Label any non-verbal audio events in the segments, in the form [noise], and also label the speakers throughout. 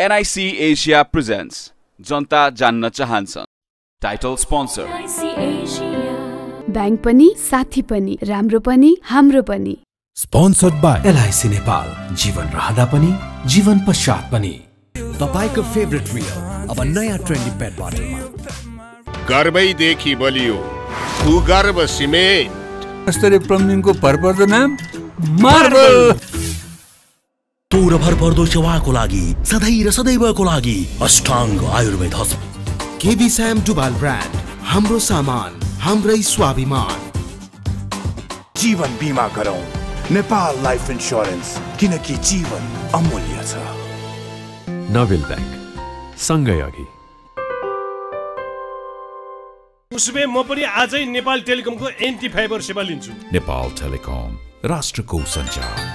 Speaker 1: NIC Asia presents जनता जान्न चाहन्छन् टाइटल स्पोन्सर ब्याङ्क पनि साथी पनि राम्रो पनि हाम्रो पनि
Speaker 2: स्पोन्सर्ड बाई एलआइसी नेपाल जीवन रहँदा पनि जीवन पश्चात पनि
Speaker 1: तपाईँको फेभरेट रियल अब नयाँ ट्रेन्डी पेट बोटलमा गर्वैदेखि बलियो भूगर्भ सिमेन्ट यस्तरी प्रमिनको भरपर्दो
Speaker 2: नाम मार्बल पूर्ण भरपर्दो सेवाको लागि सधैँ र सदैवको लागि अष्टाङ्ग आयुर्वेद हस्पिटल केबी स्याम डुबाल ब्रान्ड हाम्रो सामान हाम्रै स्वाभिमान जीवन बीमा गरौँ नेपाल लाइफ इन्स्योरेन्स किनकि जीवन अमूल्य छ
Speaker 1: नोबेल ब्याङ्क सँगै अघि
Speaker 2: उसमे म पनि आजै नेपाल टेलिकमको एन्टी फाइबर सेवा लिन्छु
Speaker 1: नेपाल टेलिकम राष्ट्रको सञ्चार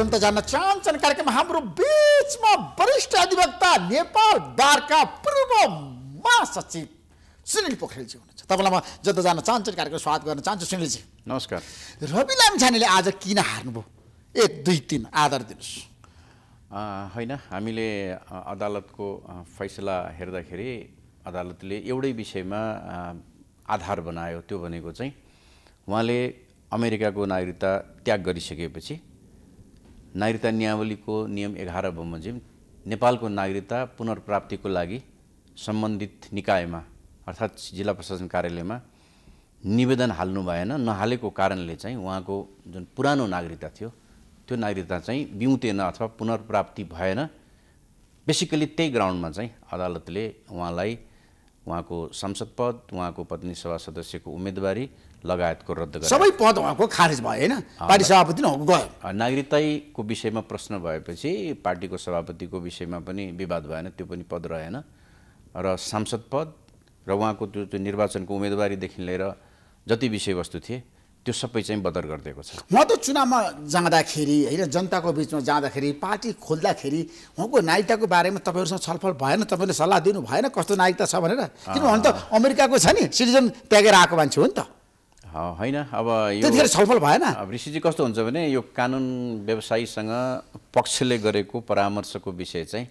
Speaker 2: जनता जान्न चाहन्छन् कार्यक्रम हाम्रो बिचमा वरिष्ठ अधिवक्ता नेपाल बारका पूर्व महासचिव सुनिल पोखरेलजी हुनुहुन्छ तपाईँलाई म जनता जान्न चाहन्छु कार्यक्रम स्वागत गर्न चाहन्छु सुनिलजी नमस्कार रवि लामछानेले आज किन हार्नुभयो एक दुई तिन आधार दिनुहोस् होइन हामीले
Speaker 1: अदालतको फैसला हेर्दाखेरि अदालतले एउटै विषयमा आधार बनायो त्यो भनेको चाहिँ उहाँले अमेरिकाको नागरिकता त्याग गरिसकेपछि नागरिकता नियावलीको नियम एघार बमोजिम नेपालको नागरिकता पुनर्प्राप्तिको लागि सम्बन्धित निकायमा अर्थात् जिल्ला प्रशासन कार्यालयमा निवेदन हाल्नु भएन नहालेको कारणले चाहिँ उहाँको जुन पुरानो नागरिकता थियो त्यो नागरिकता चाहिँ बिउतेन अथवा पुनर्प्राप्ति भएन बेसिकली त्यही ग्राउन्डमा चाहिँ अदालतले उहाँलाई उहाँको सांसद पद उहाँको पत्नी सभा सदस्यको उम्मेदवारी लगायतको रद्द गरे सबै पद उहाँको
Speaker 2: खारेज भयो होइन पार्टी सभापति नै गयो
Speaker 1: नागरिकताको विषयमा प्रश्न भएपछि पार्टीको सभापतिको विषयमा पनि विवाद भएन त्यो पनि पद रहेन र सांसद पद र उहाँको त्यो त्यो निर्वाचनको उम्मेदवारीदेखि लिएर जति विषयवस्तु थिए त्यो सबै चाहिँ बदर गरिदिएको छ
Speaker 2: म त चुनावमा जाँदाखेरि होइन जनताको बिचमा जाँदाखेरि पार्टी खोल्दाखेरि उहाँको नागरिकताको बारेमा तपाईँहरूसँग छलफल भएन तपाईँले सल्लाह दिनु भएन कस्तो नागरिकता छ भनेर किनभने त अमेरिकाको छ नि सिटिजन त्यागेर आएको मान्छे हो नि त
Speaker 1: होइन अब यो छलफल भएन अब ऋषिजी कस्तो हुन्छ भने यो कानुन व्यवसायीसँग पक्षले गरेको परामर्शको विषय चाहिँ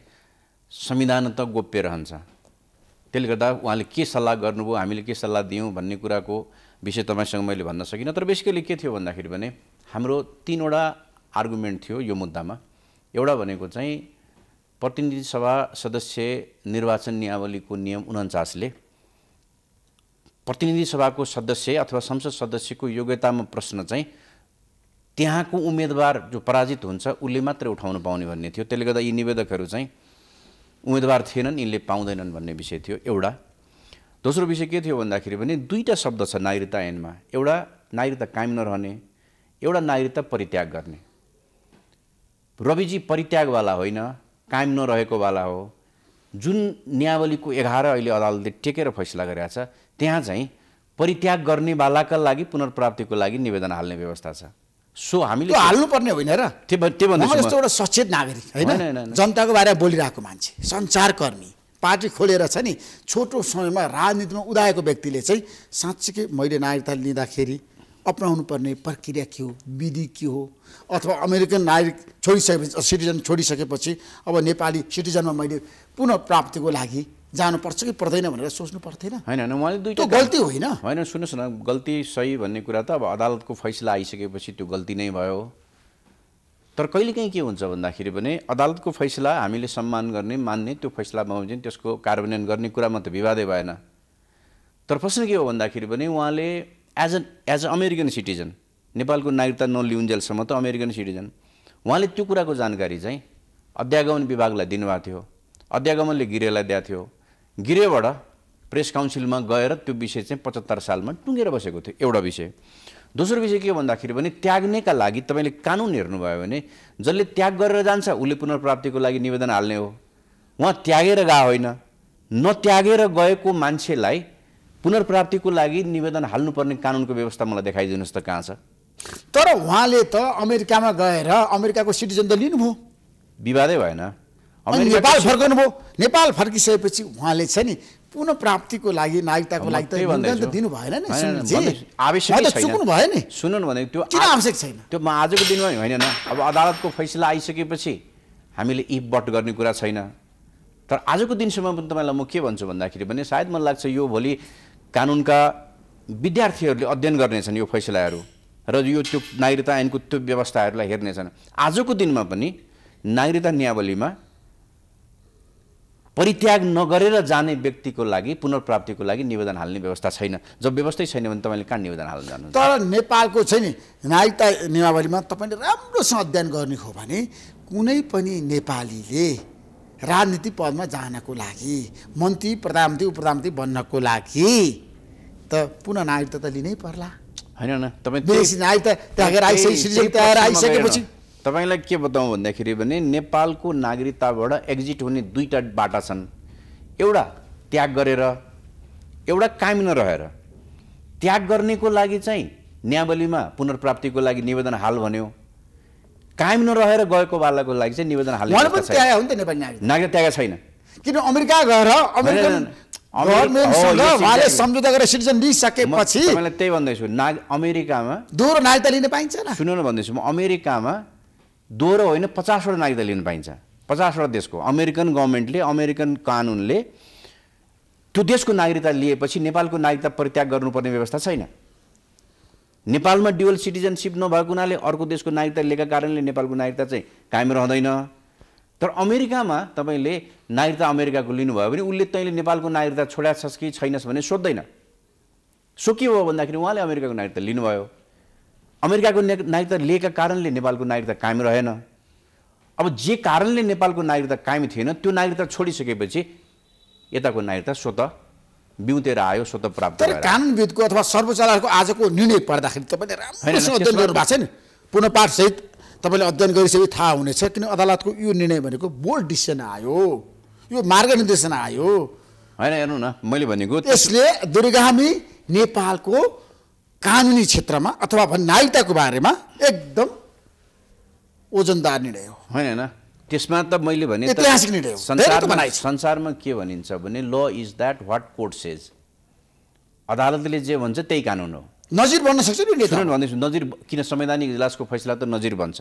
Speaker 1: संविधान त गोप्य रहन्छ त्यसले गर्दा उहाँले के सल्लाह गर्नुभयो हामीले के सल्लाह दियौँ भन्ने कुराको विषय तपाईँसँग मैले भन्न सकिनँ तर बेसिकली के थियो भन्दाखेरि भने हाम्रो तिनवटा आर्गुमेन्ट थियो यो मुद्दामा एउटा भनेको चाहिँ प्रतिनिधि सभा सदस्य निर्वाचन नियावलीको नियम उन्चासले प्रतिनिधि सभाको सदस्य अथवा संसद सदस्यको योग्यतामा प्रश्न चाहिँ त्यहाँको उम्मेदवार जो पराजित हुन्छ उसले मात्रै उठाउनु पाउने भन्ने थियो त्यसले गर्दा यी निवेदकहरू चाहिँ उम्मेदवार थिएनन् यिनले पाउँदैनन् भन्ने विषय थियो एउटा दोस्रो विषय के थियो भन्दाखेरि पनि दुईवटा शब्द छ नागरिकता ऐनमा एउटा नागरिकता कायम नरहने एउटा नागरिकता परित्याग गर्ने रविजी परित्यागवाला होइन कायम नरहेकोवाला हो जुन न्यायावलीको एघार अहिले अदालतले टेकेर फैसला गरेका छ त्यहाँ चाहिँ परित्याग गर्नेवालाका लागि पुनर्प्राप्तिको लागि निवेदन हाल्ने व्यवस्था छ सो हामीले हाल्नुपर्ने
Speaker 2: होइन र जस्तो एउटा सचेत नागरिक होइन जनताको बारेमा बोलिरहेको मान्छे सञ्चारकर्मी पार्टी खोलेर छ नि छोटो समयमा राजनीतिमा उदाएको व्यक्तिले चाहिँ साँच्चीकै मैले नागरिकता लिँदाखेरि अप्नाउनु पर्ने प्रक्रिया के हो विधि के हो अथवा अमेरिकन नागरिक छोडिसकेपछि सिटिजन छोडिसकेपछि अब नेपाली सिटिजनमा मैले पुनः प्राप्तिको लागि जानुपर्छ कि पर्दैन भनेर सोच्नु पर्थेन
Speaker 1: होइन होइन उहाँले दुईवटा गल्ती होइन होइन सुन्नुहोस् न गल्ती सही भन्ने कुरा त अब अदालतको फैसला आइसकेपछि त्यो गल्ती नै भयो तर कहिलेकाहीँ के हुन्छ भन्दाखेरि भने अदालतको फैसला हामीले सम्मान गर्ने मान्ने त्यो फैसला बमोजिम त्यसको कार्यान्वयन गर्ने कुरामा त विवादै भएन तर प्रश्न के हो भन्दाखेरि पनि उहाँले as an as a American citizen नेपालको नागरिकता नलिउन्जेलसम्म त अमेरिकन सिटिजन उहाँले त्यो कुराको जानकारी चाहिँ अध्यागमन विभागलाई दिनुभएको थियो अध्यागमनले गिरेलाई दिएको थियो गिरेबाट प्रेस काउन्सिलमा गएर त्यो विषय चाहिँ पचहत्तर सालमा टुङ्गेर बसेको थियो एउटा विषय दोस्रो विषय के भन्दाखेरि भने त्याग्नेका लागि तपाईँले कानुन हेर्नुभयो भने जसले त्याग गरेर जान्छ उसले पुनर्प्राप्तिको लागि निवेदन हाल्ने हो उहाँ त्यागेर गएको होइन नत्यागेर गएको मान्छेलाई पुनर्प्राप्तिको लागि निवेदन हाल्नुपर्ने कानुनको व्यवस्था मलाई देखाइदिनुहोस् त कहाँ छ
Speaker 2: तर उहाँले त अमेरिकामा गएर अमेरिकाको सिटिजन त लिनुभयो
Speaker 1: विवादै भएन अनि नेपाल भयो
Speaker 2: नेपाल फर्किसकेपछि उहाँले छ नि पुनः प्राप्तिको लागि नागरिकताको लागि त दिनु भएन नि
Speaker 1: आवश्यक भयो नि सुन्नु भने त्यो किन आवश्यक छैन त्यो म आजको दिनमा होइन न अब अदालतको फैसला आइसकेपछि हामीले बट गर्ने कुरा छैन तर आजको दिनसम्म पनि तपाईँलाई म के भन्छु भन्दाखेरि भने सायद मलाई लाग्छ यो भोलि कानुनका विद्यार्थीहरूले अध्ययन गर्नेछन् यो फैसलाहरू र यो त्यो नागरिकता ऐनको त्यो व्यवस्थाहरूलाई हेर्नेछन् आजको दिनमा पनि नागरिकता नियावलीमा परित्याग नगरेर जाने व्यक्तिको लागि पुनर्प्राप्तिको लागि निवेदन हाल्ने व्यवस्था छैन जब व्यवस्थै छैन भने तपाईँले कहाँ निवेदन हाल्न जानु
Speaker 2: तर नेपालको चाहिँ नि नागरिकता नियमावलीमा तपाईँले राम्रोसँग अध्ययन गर्ने हो भने कुनै पनि नेपालीले राजनीति पदमा जानको लागि मन्त्री प्रधानमन्त्री उपप्रधानमन्त्री बन्नको लागि त पुनः नागरिकता त लिनै पर्ला होइन न तपाईँ नागरिकता आइसकेपछि
Speaker 1: तपाईँलाई के बताउँ भन्दाखेरि भने नेपालको नागरिकताबाट एक्जिट हुने दुईवटा बाटा छन् एउटा त्याग गरेर एउटा कायम नरहेर त्याग गर्नेको लागि चाहिँ न्यावलीमा पुनर्प्राप्तिको लागि निवेदन हाल भन्यो कायम नरहेर गएको वालाको लागि चाहिँ निवेदन हाल नागरिक त्याग छैन
Speaker 2: किन अमेरिका गएर सम्झौता गरेर सिटिजन
Speaker 1: लिइसकेपछि त्यही भन्दैछु नाग अमेरिकामा दोहोरो नागरिकता लिन पाइन्छ सुन न भन्दैछु म अमेरिकामा दोहोरो होइन पचासवटा नागरिकता लिन पाइन्छ पचासवटा देशको अमेरिकन गभर्मेन्टले अमेरिकन कानुनले त्यो देशको नागरिकता लिएपछि नेपालको नागरिकता परित्याग गर्नुपर्ने व्यवस्था छैन नेपालमा ड्युअल सिटिजनसिप नभएको हुनाले अर्को देशको नागरिकता लिएका कारणले नेपालको नागरिकता चाहिँ कायम रहँदैन तर अमेरिकामा तपाईँले नागरिकता अमेरिकाको लिनुभयो भने उसले तैँले नेपालको नागरिकता छोड्या छस् कि छैनस् भने सोध्दैन सो के भयो भन्दाखेरि उहाँले अमेरिकाको नागरिकता लिनुभयो अमेरिकाको नागरिकता लिएका कारणले नेपालको नागरिकता कायम रहेन अब जे कारणले नेपालको नागरिकता कायम थिएन त्यो नागरिकता छोडिसकेपछि यताको नागरिकता स्वतः बिउतेर आयो स्वतः प्राप्त तर
Speaker 2: कानुनविदको अथवा सर्वोच्च अदालतको आजको निर्णय पर्दाखेरि तपाईँले राम्रोसँग अध्ययन गर्नु भएको छैन पुनपाठसहित तपाईँले अध्ययन गरिसके थाहा हुनेछ किन अदालतको यो निर्णय भनेको बोल्ड डिसिसन आयो यो मार्ग निर्देशन आयो होइन हेर्नु न मैले भनेको यसले दुर्गामी नेपालको कानुनी क्षेत्रमा अथवा नागरिकताको बारेमा एकदम ओजनदार निर्णय हो होइन त्यसमा त मैले भने ऐतिहासिक संसारमा
Speaker 1: संसारमा के भनिन्छ भने law is that what court says अदालतले जे भन्छ त्यही कानुन हो नजिर भन्न सक्छ नि भन्दैछु नजिर किन संवैधानिक इजलासको फैसला त नजिर बन्छ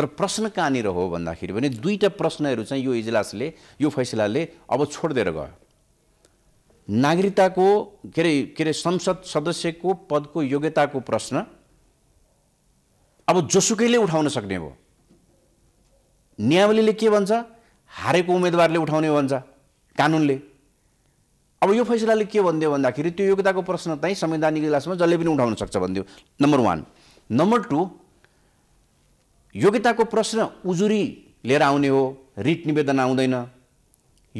Speaker 1: तर प्रश्न कहाँनिर हो भन्दाखेरि भने दुईवटा प्रश्नहरू चाहिँ यो इजलासले यो फैसलाले अब छोडिदिएर गयो नागरिकताको के अरे के अरे संसद सदस्यको पदको योग्यताको प्रश्न अब जोसुकैले उठाउन सक्ने हो नियावलीले के भन्छ हारेको उम्मेदवारले उठाउने हो भन्छ कानुनले अब यो फैसलाले के भनिदियो भन्दाखेरि त्यो योग्यताको प्रश्न चाहिँ संवैधानिक इजलासमा जसले पनि उठाउन सक्छ भनिदियो नम्बर वान नम्बर टू योग्यताको प्रश्न उजुरी लिएर आउने हो रिट निवेदन आउँदैन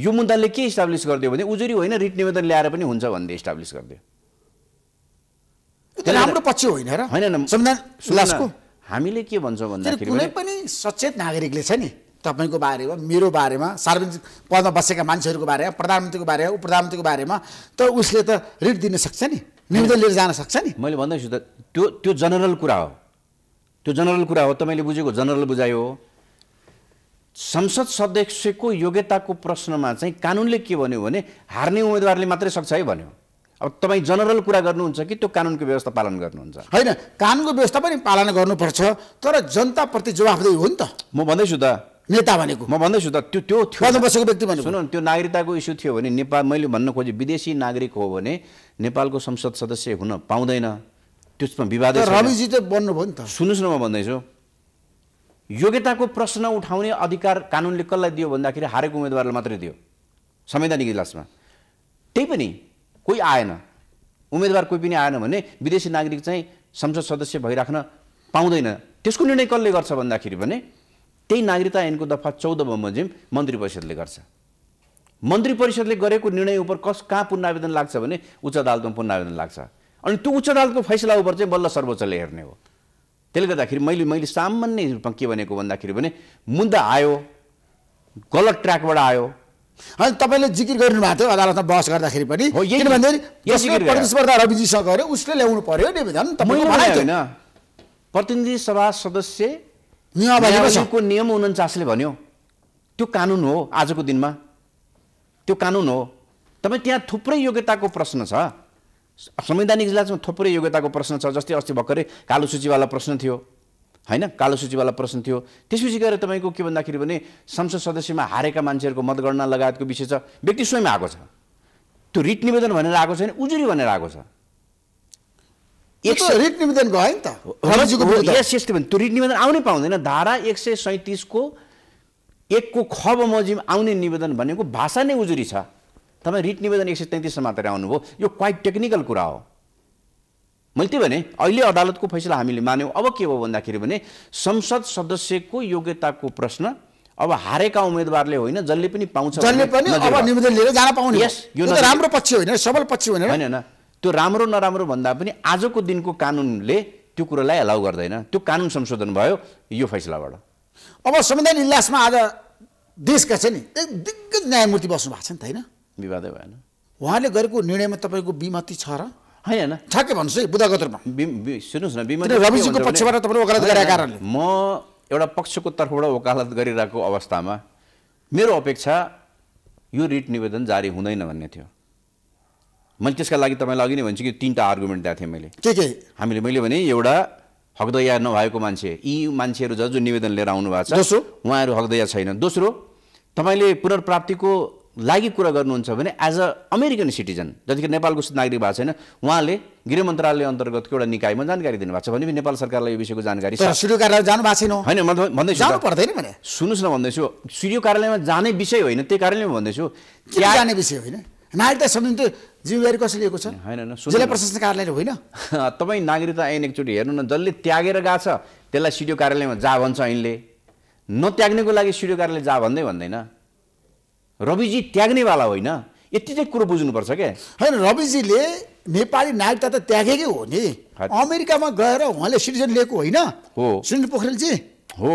Speaker 1: यो मुद्दाले के इस्टाब्लिस गरिदियो भने उजुरी होइन रिट निवेदन ल्याएर पनि हुन्छ भन्ने इस्टाब्लिस गरिदियो
Speaker 2: राम्रो पक्ष होइन र होइन संविधान
Speaker 1: हामीले के भन्छौँ भन्दाखेरि कुनै
Speaker 2: पनि सचेत नागरिकले छ नि तपाईँको बारेमा मेरो बारेमा सार्वजनिक पदमा बसेका मान्छेहरूको बारेमा प्रधानमन्त्रीको बारेमा उप प्रधानमन्त्रीको बारेमा त उसले त रिट दिन सक्छ नि निवेदन लिएर जान सक्छ नि मैले भन्दैछु त त्यो त्यो जनरल कुरा हो त्यो जनरल कुरा हो तपाईँले बुझेको
Speaker 1: जनरल बुझायो हो संसद सदस्यको योग्यताको प्रश्नमा चाहिँ कानुनले के भन्यो भने हार्ने उम्मेदवारले मात्रै सक्छ है भन्यो अब तपाईँ जनरल कुरा गर्नुहुन्छ
Speaker 2: कि त्यो कानुनको व्यवस्था पालन गर्नुहुन्छ होइन कानुनको व्यवस्था पनि पालन गर्नुपर्छ तर जनताप्रति जवाफदेही हो नि त म भन्दैछु त नेता भनेको म भन्दैछु त त्यो त्यो थियो बसेको व्यक्ति भनेको सुन
Speaker 1: त्यो नागरिकताको इस्यु थियो भने नेपाल मैले भन्न खोजेँ विदेशी नागरिक हो भने नेपालको संसद सदस्य हुन पाउँदैन त्यसमा विवाद रविजी त बन्नुभयो नि त सुन्नुहोस् न म भन्दैछु योग्यताको प्रश्न उठाउने अधिकार कानुनले कसलाई दियो भन्दाखेरि हारेको उम्मेदवारलाई मात्रै दियो संवैधानिक इजलासमा त्यही पनि कोही आएन उम्मेदवार कोही पनि आएन भने विदेशी नागरिक चाहिँ संसद सदस्य भइराख्न पाउँदैन त्यसको निर्णय कसले गर्छ भन्दाखेरि भने त्यही नागरिकता ऐनको दफा चौध बमोजिम मन्त्री परिषदले गर्छ मन्त्री परिषदले गरेको निर्णय उप कस कहाँ पुनरावेदन लाग्छ भने उच्च अदालतमा पुनरावेदन लाग्छ अनि त्यो उच्च अदालतको फैसला उप चाहिँ बल्ल सर्वोच्चले हेर्ने हो त्यसले गर्दाखेरि मैले मैले सामान्य रूपमा के भनेको भन्दाखेरि भने मुद्दा आयो गलत ट्र्याकबाट आयो अनि
Speaker 2: तपाईँले जिकिर गर्नु भएको थियो अदालतमा बहस गर्दाखेरि पनि हो यही प्रतिस्पर्धा रविजीसँग गऱ्यो उसले ल्याउनु पर्यो निवेदन होइन प्रतिनिधि सभा सदस्य नियमावलीको
Speaker 1: नियम उन्चासले भन्यो त्यो कानुन हो आजको दिनमा त्यो कानुन हो तपाईँ त्यहाँ थुप्रै योग्यताको प्रश्न छ संवैधानिक इजलासमा थुप्रै योग्यताको प्रश्न छ जस्तै अस्ति भर्खरै कालो सूचीवाला प्रश्न थियो होइन कालो सूचीवाला प्रश्न थियो त्यसपछि गएर तपाईँको के भन्दाखेरि भने संसद सदस्यमा हारेका मान्छेहरूको मतगणना लगायतको विषय छ व्यक्ति स्वयं आएको छ त्यो रिट निवेदन भनेर आएको छैन उजुरी भनेर आएको छ रिट निवेदन गयो
Speaker 2: नि त यस
Speaker 1: यस्तो भने त्यो रिट निवेदन आउनै पाउँदैन धारा एक सय सैँतिसको एकको ख बमोजिम आउने निवेदन भनेको भाषा नै उजुरी छ तपाईँ रिट निवेदन एक सय तेत्तिसमा मात्रै आउनुभयो यो क्वाइट टेक्निकल कुरा हो मैले त्यही भने अहिले अदालतको फैसला हामीले मान्यौँ अब के भयो भन्दाखेरि भने संसद सदस्यको योग्यताको प्रश्न अब हारेका उम्मेदवारले होइन जसले पनि पाउँछ जसले पनि अब निवेदन लिएर जान पाउने यो राम्रो पक्ष होइन सबल पक्ष होइन होइन त्यो राम्रो नराम्रो भन्दा पनि आजको दिनको कानुनले त्यो कुरोलाई एलाउ गर्दैन त्यो कानुन संशोधन भयो यो फैसलाबाट
Speaker 2: अब संविधान इलासमा आज देशका चाहिँ नि दिग्गज न्यायमूर्ति बस्नु भएको छ नि त होइन विवादै भएन उहाँले गरेको निर्णयमा तपाईँको विमति छ र होइन
Speaker 1: ठ्याक्कै भन्नुहोस् है बुधागत रूपमा सुन्नुहोस् न बिमती रविजीको पक्षबाट तपाईँले वकालत गरेको कारणले म एउटा पक्षको तर्फबाट वकालत गरिरहेको अवस्थामा मेरो अपेक्षा यो रिट निवेदन जारी हुँदैन भन्ने थियो मैले त्यसका लागि तपाईँलाई अघि नै भन्छु कि तिनवटा आर्गुमेन्ट दिएको थिएँ मैले के के हामीले मैले भने एउटा हकदैया नभएको मान्छे यी मान्छेहरू जो निवेदन लिएर आउनु भएको छ उहाँहरू हकदैया छैन दोस्रो तपाईँले पुनर्प्राप्तिको लागि कुरा गर्नुहुन्छ भने एज अ अमेरिकन सिटिजन जतिखेर नेपालको नागरिक भएको छैन उहाँले गृह मन्त्रालय अन्तर्गतको एउटा निकायमा जानकारी दिनुभएको छ भने पनि नेपाल सरकारलाई यो विषयको जानकारी सूर्य
Speaker 2: कार्यालय जानु भएको छैन होइन भन्दैछु पर्दैन भने
Speaker 1: सुन्नुहोस् न भन्दैछु सिडियो कार्यालयमा जाने विषय होइन त्यही कारणले भन्दैछु
Speaker 2: जाने विषय होइन नागरिकता सम्झिनु जिम्मेवारी कसरी लिएको छ
Speaker 1: होइन जिल्ला प्रशासन कार्यालय होइन [laughs] तपाईँ नागरिकता ऐन एकचोटि हेर्नु न जसले त्यागेर गएको छ त्यसलाई सिडिओ कार्यालयमा जा भन्छ ऐनले नत्याग्नेको लागि सिडिओ कार्यालय जा भन्दै भन्दैन रविजी
Speaker 2: त्याग्नेवाला होइन यति चाहिँ कुरो बुझ्नुपर्छ क्या होइन रविजीले नेपाली नागरिकता त त्यागेकै हो नि अमेरिकामा गएर उहाँले सिटिजन लिएको होइन हो सुनिल पोखरेलजी हो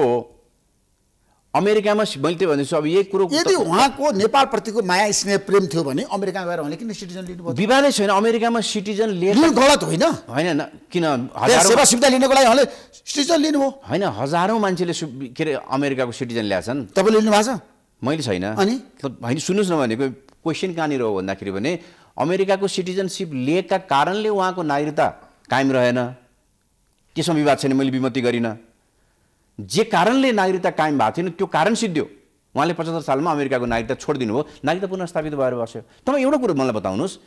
Speaker 2: अमेरिकामा मैले त्यो भन्दैछु अब यही कुरो यदि उहाँको नेपालप्रतिको माया स्नेह प्रेम थियो भने अमेरिका गएर उहाँले किन सिटिजन लिनुभयो विवादै छैन अमेरिकामा सिटिजन लिनु गलत होइन होइन किन सेवा सुविधा लिनको लागि उहाँले सिटिजन लिनुभयो होइन हजारौँ मान्छेले
Speaker 1: के अरे अमेरिकाको सिटिजन ल्याएछन् तपाईँले लिनु भएको छ मैले छैन अनि होइन सुन्नुहोस् न भनेको क्वेसन कहाँनिर हो भन्दाखेरि भने अमेरिकाको सिटिजनसिप लिएका कारणले उहाँको नागरिकता कायम रहेन त्यसमा विवाद छैन मैले विमति गरिनँ जे कारणले नागरिकता कायम भएको थिएन त्यो कारण सिद्धियो उहाँले पचहत्तर सालमा अमेरिकाको नागरिकता छोडिदिनु भयो नागरिकता पुनर्स्थापित भएर बस्यो तपाईँ एउटा कुरो मलाई बताउनुहोस्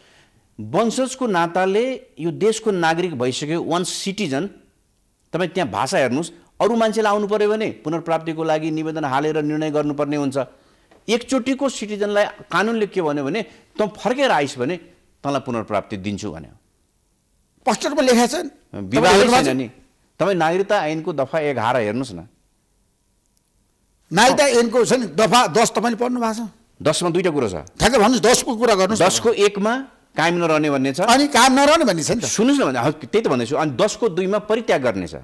Speaker 1: वंशजको नाताले यो देशको नागरिक भइसक्यो वान सिटिजन तपाईँ त्यहाँ भाषा हेर्नुहोस् अरू मान्छेलाई आउनु पऱ्यो भने पुनर्प्राप्तिको लागि निवेदन हालेर निर्णय गर्नुपर्ने हुन्छ एकचोटिको सिटिजनलाई कानुनले के भन्यो भने त फर्केर आइस भने तँलाई पुनर्प्राप्ति दिन्छु भन्यो पोस्टरमा लेखा
Speaker 2: विवाह छैन नि
Speaker 1: तपाईँ नागरिकता ऐनको दफा एघार हेर्नुहोस् न
Speaker 2: नागरिकता ऐनको छ नि दफा दस तपाईँले पढ्नु भएको छ दसमा दुईवटा कुरो छ ठ्याक्कै भन्नुहोस् दसको कुरा गर्नु दसको एकमा कायम नरहने भन्ने छ अनि काम नरहने भन्ने छ नि सुन्नुहोस्
Speaker 1: न भने त्यही त भन्दैछु अनि दसको दुईमा परित्याग गर्नेछ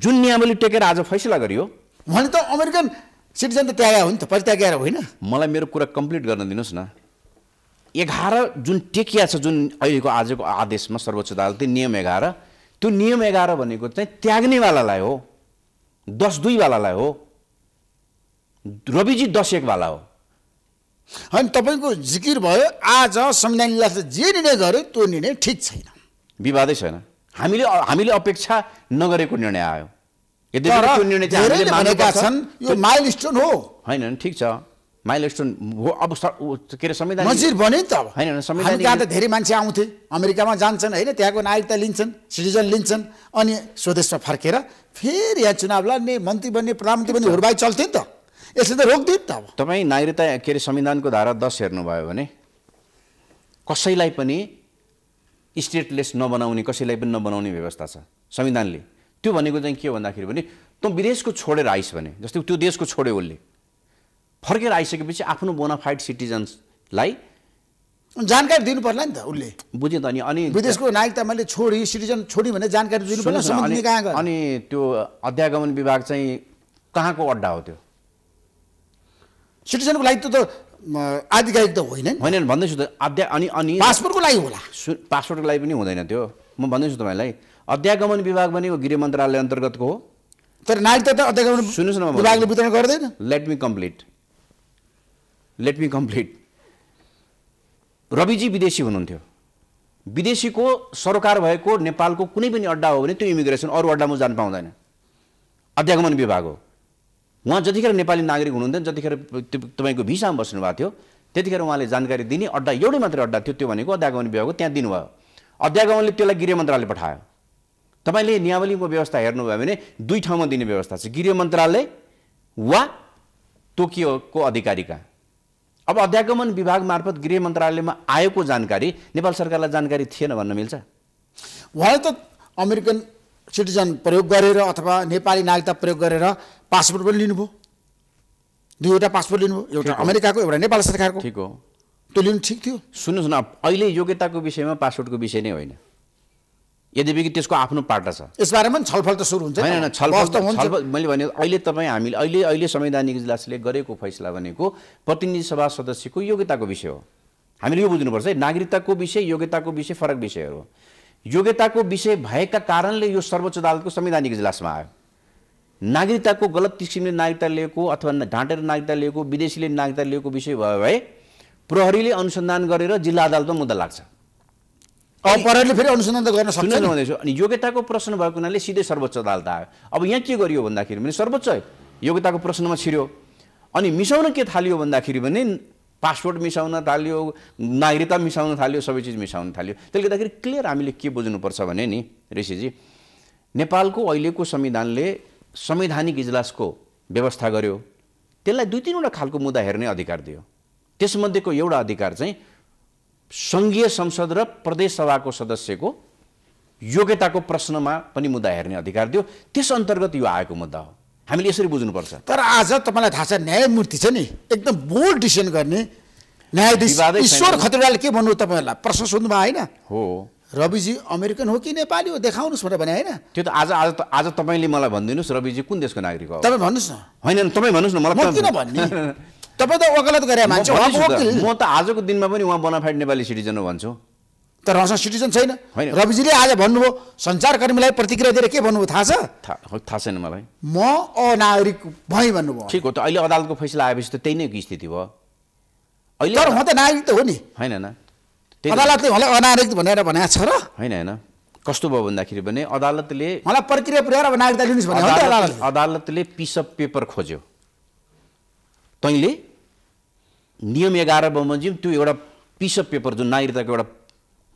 Speaker 1: जुन नियमले टेकेर आज फैसला गरियो भने त अमेरिकन सिटिजन त त्याग हो नि त परित्याग होइन मलाई मेरो कुरा कम्प्लिट गर्न दिनुहोस् न एघार जुन टेकिया छ जुन अहिलेको आजको आदेशमा सर्वोच्च अदालतले नियम एघार त्यो नियम एघार भनेको चाहिँ त्याग्नेवालालाई हो
Speaker 2: दस दुईवालालाई हो रविजी दस एकवाला हो अनि तपाईँको जिकिर भयो आज संविधानले जे निर्णय गर्यो त्यो निर्णय ठिक छैन विवादै छैन हामीले हामीले अपेक्षा नगरेको निर्णय आयो छन् यो माइल
Speaker 1: हो होइन ठिक छ माइल स्टोन हो अब के अरे संविधान नजिर
Speaker 2: बन्यो नि त अब होइन संविधान त धेरै मान्छे आउँथे अमेरिकामा जान्छन् होइन त्यहाँको नागरिकता लिन्छन् सिटिजन लिन्छन् अनि स्वदेशमा फर्केर फेरि यहाँ चुनाव लड्ने मन्त्री बन्ने प्रधानमन्त्री बन्ने हुर्बाई चल्थ्यो नि त यसले त रोकिदियो नि त अब
Speaker 1: तपाईँ नागरिकता के अरे संविधानको धारा दस हेर्नुभयो भने कसैलाई पनि स्टेटलेस नबनाउने कसैलाई पनि नबनाउने व्यवस्था छ संविधानले त्यो भनेको चाहिँ के भन्दाखेरि भने त विदेशको छोडेर आइस भने जस्तै त्यो देशको छोड्यो उसले फर्केर आइसकेपछि आफ्नो बोनाफाइड सिटिजन्सलाई
Speaker 2: जानकारी दिनु पर्ला नि त उसले
Speaker 1: बुझेँ त अनि अनि विदेशको
Speaker 2: नागरिकता मैले छोडी सिटिजन छोडी भने जानकारी दिनु पर्ला
Speaker 1: अनि त्यो अध्यागमन विभाग चाहिँ कहाँको अड्डा हो त्यो सिटिजनको लागि त आधिकारिक त होइन होइन भन्दैछु त अध्या अनि अनि पासपोर्टको लागि होला पासपोर्टको लागि पनि हुँदैन त्यो म भन्दैछु तपाईँलाई अध्यागमन विभाग भनेको गृह मन्त्रालय अन्तर्गतको हो तर नागरिकता अध्यागमन सुन्नुहोस् न विभागले वितरण गर्दैन let me complete let me complete Raviji विदेशी हुनुहुन्थ्यो विदेशीको सरकार भएको नेपालको कुनै पनि अड्डा हो भने त्यो इमिग्रेसन अरू अड्डामा जान पाउँदैन अध्यागमन विभाग हो उहाँ जतिखेर नेपाली नागरिक हुनुहुन्थ्यो जतिखेर तपाईँको भिसामा बस्नु भएको थियो त्यतिखेर उहाँले जानकारी दिने अड्डा एउटै मात्रै अड्डा थियो त्यो भनेको अध्यागमन विभागको त्यहाँ दिनुभयो अध्यागमनले त्यसलाई गृह मन्त्रालय पठायो तपाईँले नियावलीको व्यवस्था हेर्नुभयो भने दुई ठाउँमा दिने व्यवस्था छ गृह मन्त्रालय वा टोकियोको अधिकारीका अब अध्यागमन विभाग मार्फत गृह मन्त्रालयमा आएको जानकारी नेपाल सरकारलाई जानकारी थिएन भन्न मिल्छ
Speaker 2: उहाँले त अमेरिकन सिटिजन प्रयोग गरेर अथवा नेपाली नागरिकता प्रयोग गरेर पासपोर्ट पनि लिनुभयो दुईवटा पासपोर्ट लिनुभयो एउटा अमेरिकाको एउटा नेपाल
Speaker 1: सरकारको ठिक हो त्यो लिनु ठिक थियो सुन्नुहोस् न अहिले योग्यताको विषयमा पासपोर्टको विषय नै होइन यद्यपि त्यसको आफ्नो पाटा छ
Speaker 2: यसबारेमा पनि छलफल त सुरु हुन्छ होइन छलफल
Speaker 1: मैले भने अहिले तपाईँ हामीले अहिले अहिले संवैधानिक इजलासले गरेको फैसला भनेको प्रतिनिधि सभा सदस्यको योग्यताको विषय हो हामीले यो बुझ्नुपर्छ है नागरिकताको विषय योग्यताको विषय फरक विषयहरू हो योग्यताको विषय भएका कारणले यो सर्वोच्च अदालतको संवैधानिक इजलासमा आयो नागरिकताको गलत किसिमले नागरिकता लिएको अथवा ढाँटेर नागरिकता लिएको विदेशीले नागरिकता लिएको विषय भयो भए प्रहरीले अनुसन्धान गरेर जिल्ला अदालतमा मुद्दा लाग्छ
Speaker 2: अपराधले फेरि अनुसन्धान त गर्न सक्छ भन्दैछु
Speaker 1: अनि योग्यताको प्रश्न भएको हुनाले सिधै सर्वोच्च अदालत आयो अब यहाँ के गरियो भन्दाखेरि भने सर्वोच्च योग्यताको प्रश्नमा छिर्यो अनि मिसाउन के थालियो भन्दाखेरि भने पासपोर्ट मिसाउन थाल्यो नागरिकता मिसाउन थाल्यो सबै चिज मिसाउन थाल्यो त्यसले गर्दाखेरि क्लियर हामीले के बुझ्नुपर्छ भने नि ऋषिजी नेपालको अहिलेको संविधानले संवैधानिक इजलासको व्यवस्था गर्यो त्यसलाई दुई तिनवटा खालको मुद्दा हेर्ने अधिकार दियो त्यसमध्येको एउटा अधिकार चाहिँ सङ्घीय संसद र प्रदेश सभाको सदस्यको योग्यताको प्रश्नमा पनि मुद्दा हेर्ने अधिकार दियो त्यस अन्तर्गत यो आएको मुद्दा हो
Speaker 2: हामीले यसरी बुझ्नुपर्छ तर आज तपाईँलाई थाहा छ न्यायमूर्ति छ नि एकदम बोल्ड डिसिसन गर्ने न्यायाधीश ईश्वर के भन्नु तपाईँहरूलाई प्रश्न सोध्नुमा होइन हो रविजी अमेरिकन हो कि नेपाली हो देखाउनुहोस् भनेर भने होइन
Speaker 1: त्यो त आज आज आज तपाईँले मलाई भनिदिनुहोस् रविजी कुन देशको नागरिक हो तपाईँ भन्नुहोस् न होइन तपाईँ भन्नुहोस् न मलाई किन भन्ने
Speaker 2: [laughs] तपाईँ त वकालत गरे मान्छे म त आजको दिनमा पनि उहाँ बनाफाइड नेपाली सिटिजन हो भन्छु तर उहाँसँग सिटिजन छैन होइन रविजीले आज भन्नुभयो सञ्चारकर्मीलाई प्रतिक्रिया दिएर के भन्नुभयो थाहा छ
Speaker 1: थाहा छैन मलाई
Speaker 2: म अनागरिक भएँ भन्नुभयो ठिक हो त अहिले अदालतको फैसला आएपछि त त्यही नै स्थिति भयो
Speaker 1: अहिले तर म त नागरिक त हो नि होइन होइन अदालतले मलाई अनागरिक भनेर भनेको छ र होइन होइन कस्तो भयो भन्दाखेरि भने अदालतले मलाई प्रक्रिया पुऱ्याएर नागरिकता लिनुहोस् भने अदालतले पिस अफ पेपर खोज्यो तैँले नियम एघार बमोजिम त्यो एउटा पिस अफ पेपर जुन नागरिकताको एउटा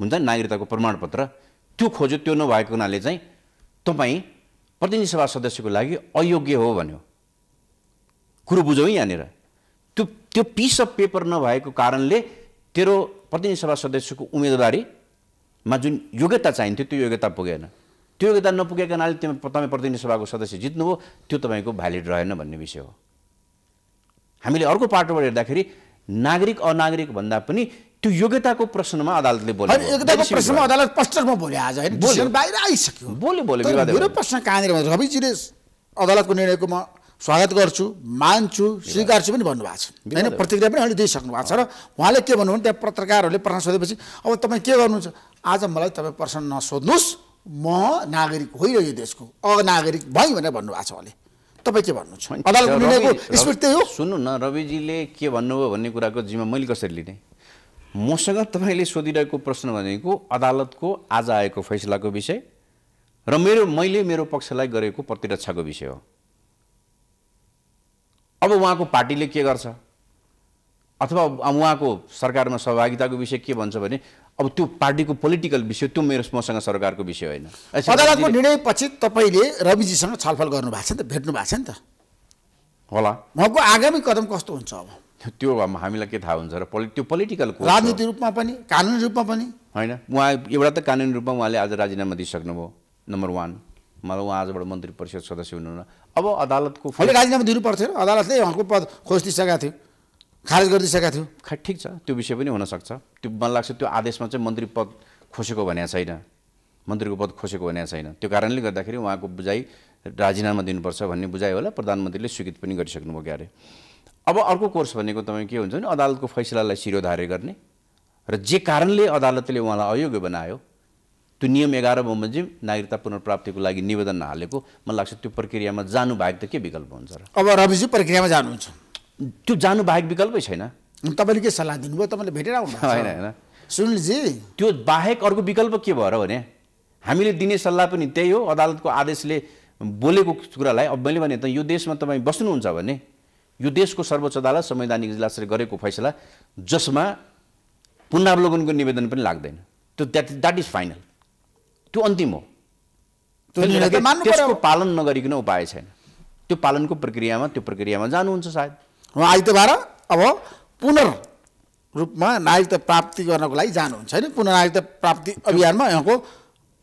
Speaker 1: हुन्छ नि नागरिकताको प्रमाणपत्र त्यो खोज्यो त्यो नभएको हुनाले चाहिँ तपाईँ प्रतिनिधि सभा सदस्यको लागि अयोग्य हो भन्यो कुरो बुझौँ यहाँनिर त्यो त्यो पिस अफ पेपर नभएको कारणले तेरो प्रतिनिधि सभा सदस्यको उम्मेदवारीमा जुन योग्यता चाहिन्थ्यो त्यो योग्यता पुगेन त्यो योग्यता नपुगेको हुनाले त्यो तपाईँ प्रतिनिधि सभाको सदस्य जित्नुभयो त्यो तपाईँको भ्यालिड रहेन भन्ने विषय हो हामीले अर्को पाटोबाट हेर्दाखेरि नागरिक अनागरिक भन्दा पनि त्यो योग्यताको प्रश्नमा अदालतले बोल्यो योग्यताको प्रश्नमा अदालत
Speaker 2: पस्टरमा बोल्यो आज होइन बाहिर आइसक्यो बोल्यो बोल्यो मेरो प्रश्न कहाँनिर रविजीले अदालतको निर्णयको म स्वागत गर्छु मान्छु स्वीकार्छु पनि भन्नुभएको छ होइन प्रतिक्रिया पनि अहिले दिइसक्नु भएको छ र उहाँले के भन्नुभयो भने त्यहाँ पत्रकारहरूले प्रश्न सोधेपछि अब तपाईँ के गर्नुहुन्छ आज मलाई तपाईँ प्रश्न नसोध्नुहोस् म नागरिक होइन यो देशको अनागरिक भएँ भनेर भन्नुभएको छ उहाँले तपाईँ के भन्नुहुन्छ अदालतको निर्णयको स्पिड त्यही
Speaker 1: हो सुन्नु न रविजीले के भन्नुभयो भन्ने कुराको जिम्मा मैले कसरी लिने मसँग तपाईँले सोधिरहेको प्रश्न भनेको अदालतको आज आएको फैसलाको विषय र मेरो मैले मेरो पक्षलाई गरेको प्रतिरक्षाको विषय हो अब उहाँको पार्टीले के गर्छ अथवा उहाँको सरकारमा सहभागिताको विषय के भन्छ भने अब त्यो पार्टीको पोलिटिकल विषय त्यो मेरो मसँग सरकारको विषय होइन अदालतको
Speaker 2: निर्णयपछि तपाईँले रविजीसँग छलफल गर्नु भएको छ नि त भेट्नु भएको छ नि त होला उहाँको आगामी कदम कस्तो हुन्छ
Speaker 1: अब त्यो हामीलाई के थाहा हुन्छ र पोलि त्यो पोलिटिकल राजनीति
Speaker 2: रूपमा पनि कानुनी रूपमा पनि
Speaker 1: होइन उहाँ एउटा त कानुनी रूपमा उहाँले आज राजीनामा दिइसक्नुभयो नम्बर वान मलाई उहाँ आजबाट मन्त्री परिषद सदस्य हुनुहुन्न अब अदालतको राजीनामा
Speaker 2: दिनुपर्थ्यो अदालतले उहाँको पद खोज दिइसकेको थियो खारेज गरिदिइसकेका थियो खै ठिक छ
Speaker 1: त्यो विषय पनि हुनसक्छ त्यो मलाई लाग्छ त्यो आदेशमा चाहिँ मन्त्री पद खोसेको भनेको छैन मन्त्रीको पद खोसेको भनेको छैन त्यो कारणले गर्दाखेरि उहाँको बुझाइ राजीनामा दिनुपर्छ भन्ने बुझाइ होला प्रधानमन्त्रीले स्वीकृत पनि गरिसक्नुभयो क्यारे अब अर्को कोर्स भनेको तपाईँ के हुन्छ भने अदालतको फैसलालाई शिरोधार्य गर्ने र जे कारणले अदालतले उहाँलाई अयोग्य बनायो त्यो नियम एघार बमोजिम नागरिकता पुनर्प्राप्तिको लागि निवेदन हालेको मलाई लाग्छ त्यो प्रक्रियामा जानु बाहेक त के विकल्प हुन्छ र
Speaker 2: अब रविजी प्रक्रियामा जानुहुन्छ त्यो जानु बाहेक विकल्पै छैन तपाईँले के सल्लाह दिनुभयो तपाईँले भेटेर आउनु [laughs] होइन होइन
Speaker 1: सुनिलजी त्यो बाहेक अर्को विकल्प के भएर भने हामीले दिने सल्लाह पनि त्यही हो अदालतको आदेशले बोलेको कुरालाई अब मैले भने त यो देशमा तपाईँ बस्नुहुन्छ भने यो देशको सर्वोच्च अदालत संवैधानिक इजलासले गरेको फैसला जसमा पुनरावलोकनको निवेदन पनि लाग्दैन त्यो द्याट द्याट इज फाइनल त्यो अन्तिम हो
Speaker 2: त्यसको
Speaker 1: पालन नगरिकन उपाय छैन
Speaker 2: त्यो पालनको प्रक्रियामा त्यो प्रक्रियामा जानुहुन्छ सायद उहाँ आइतबार अब पुनर् रूपमा नागरिकता प्राप्ति गर्नको लागि जानुहुन्छ होइन पुनर्नागरिकता प्राप्ति अभियानमा यहाँको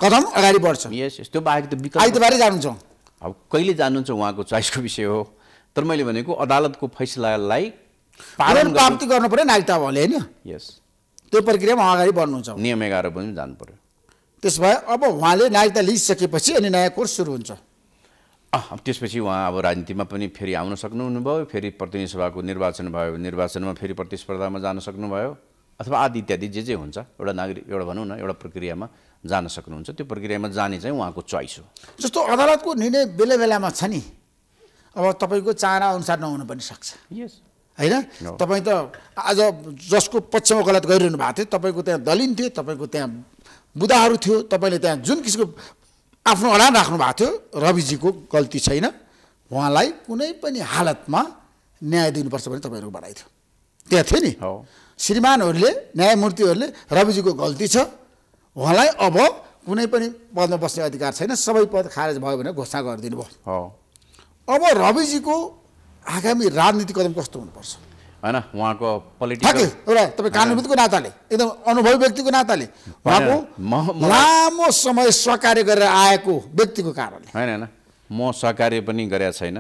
Speaker 2: कदम अगाडि बढ्छ यस यस्तो बाहेक त विकल्प आइतबारै जानुहुन्छ अब कहिले जानुहुन्छ उहाँको
Speaker 1: चोइसको विषय हो तर मैले भनेको अदालतको फैसलालाई पालन प्राप्ति
Speaker 2: गर्नु पऱ्यो नागरिकता उहाँले होइन यस त्यो प्रक्रियामा उहाँ अगाडि बढ्नुहुन्छ नियम एघार पनि जानु पऱ्यो त्यसो भए अब उहाँले नागरिकता लिइसकेपछि अनि नयाँ कोर्स सुरु हुन्छ
Speaker 1: त्यसपछि उहाँ अब राजनीतिमा पनि फेरि आउन सक्नुहुनुभयो फेरि प्रतिनिधि सभाको निर्वाचन भयो निर्वाचनमा फेरि प्रतिस्पर्धामा जान सक्नुभयो अथवा आदि इत्यादि जे जे हुन्छ एउटा नागरिक एउटा भनौँ न एउटा प्रक्रियामा जान सक्नुहुन्छ त्यो प्रक्रियामा जाने चाहिँ उहाँको चोइस हो
Speaker 2: जस्तो अदालतको निर्णय बेला बेलामा छ नि अब तपाईँको चाहना अनुसार नहुनु पनि सक्छ यस होइन तपाईँ त आज जसको पक्षमा गलत गरिरहनु भएको थियो तपाईँको त्यहाँ दलिन थियो तपाईँको त्यहाँ बुदाहरू थियो तपाईँले त्यहाँ जुन किसिमको आफ्नो अडान राख्नु भएको थियो रविजीको गल्ती छैन उहाँलाई कुनै पनि हालतमा न्याय दिनुपर्छ भन्ने तपाईँहरूको भनाइ थियो त्यहाँ थियो नि श्रीमानहरूले न्यायमूर्तिहरूले रविजीको गल्ती छ उहाँलाई अब कुनै पनि पदमा बस्ने अधिकार छैन सबै पद खारेज भयो भने घोषणा गरिदिनु भयो अब रविजीको आगामी राजनीतिक कदम कस्तो हुनुपर्छ
Speaker 1: होइन उहाँको पोलिटिकल
Speaker 2: एउटा तपाईँ कानुनविदको नाताले एकदम अनुभवी व्यक्तिको नाताले उहाँको
Speaker 1: लामो
Speaker 2: समय सहकार्य गरेर आएको व्यक्तिको कारणले
Speaker 1: होइन होइन म सहकार्य पनि गरेका छैन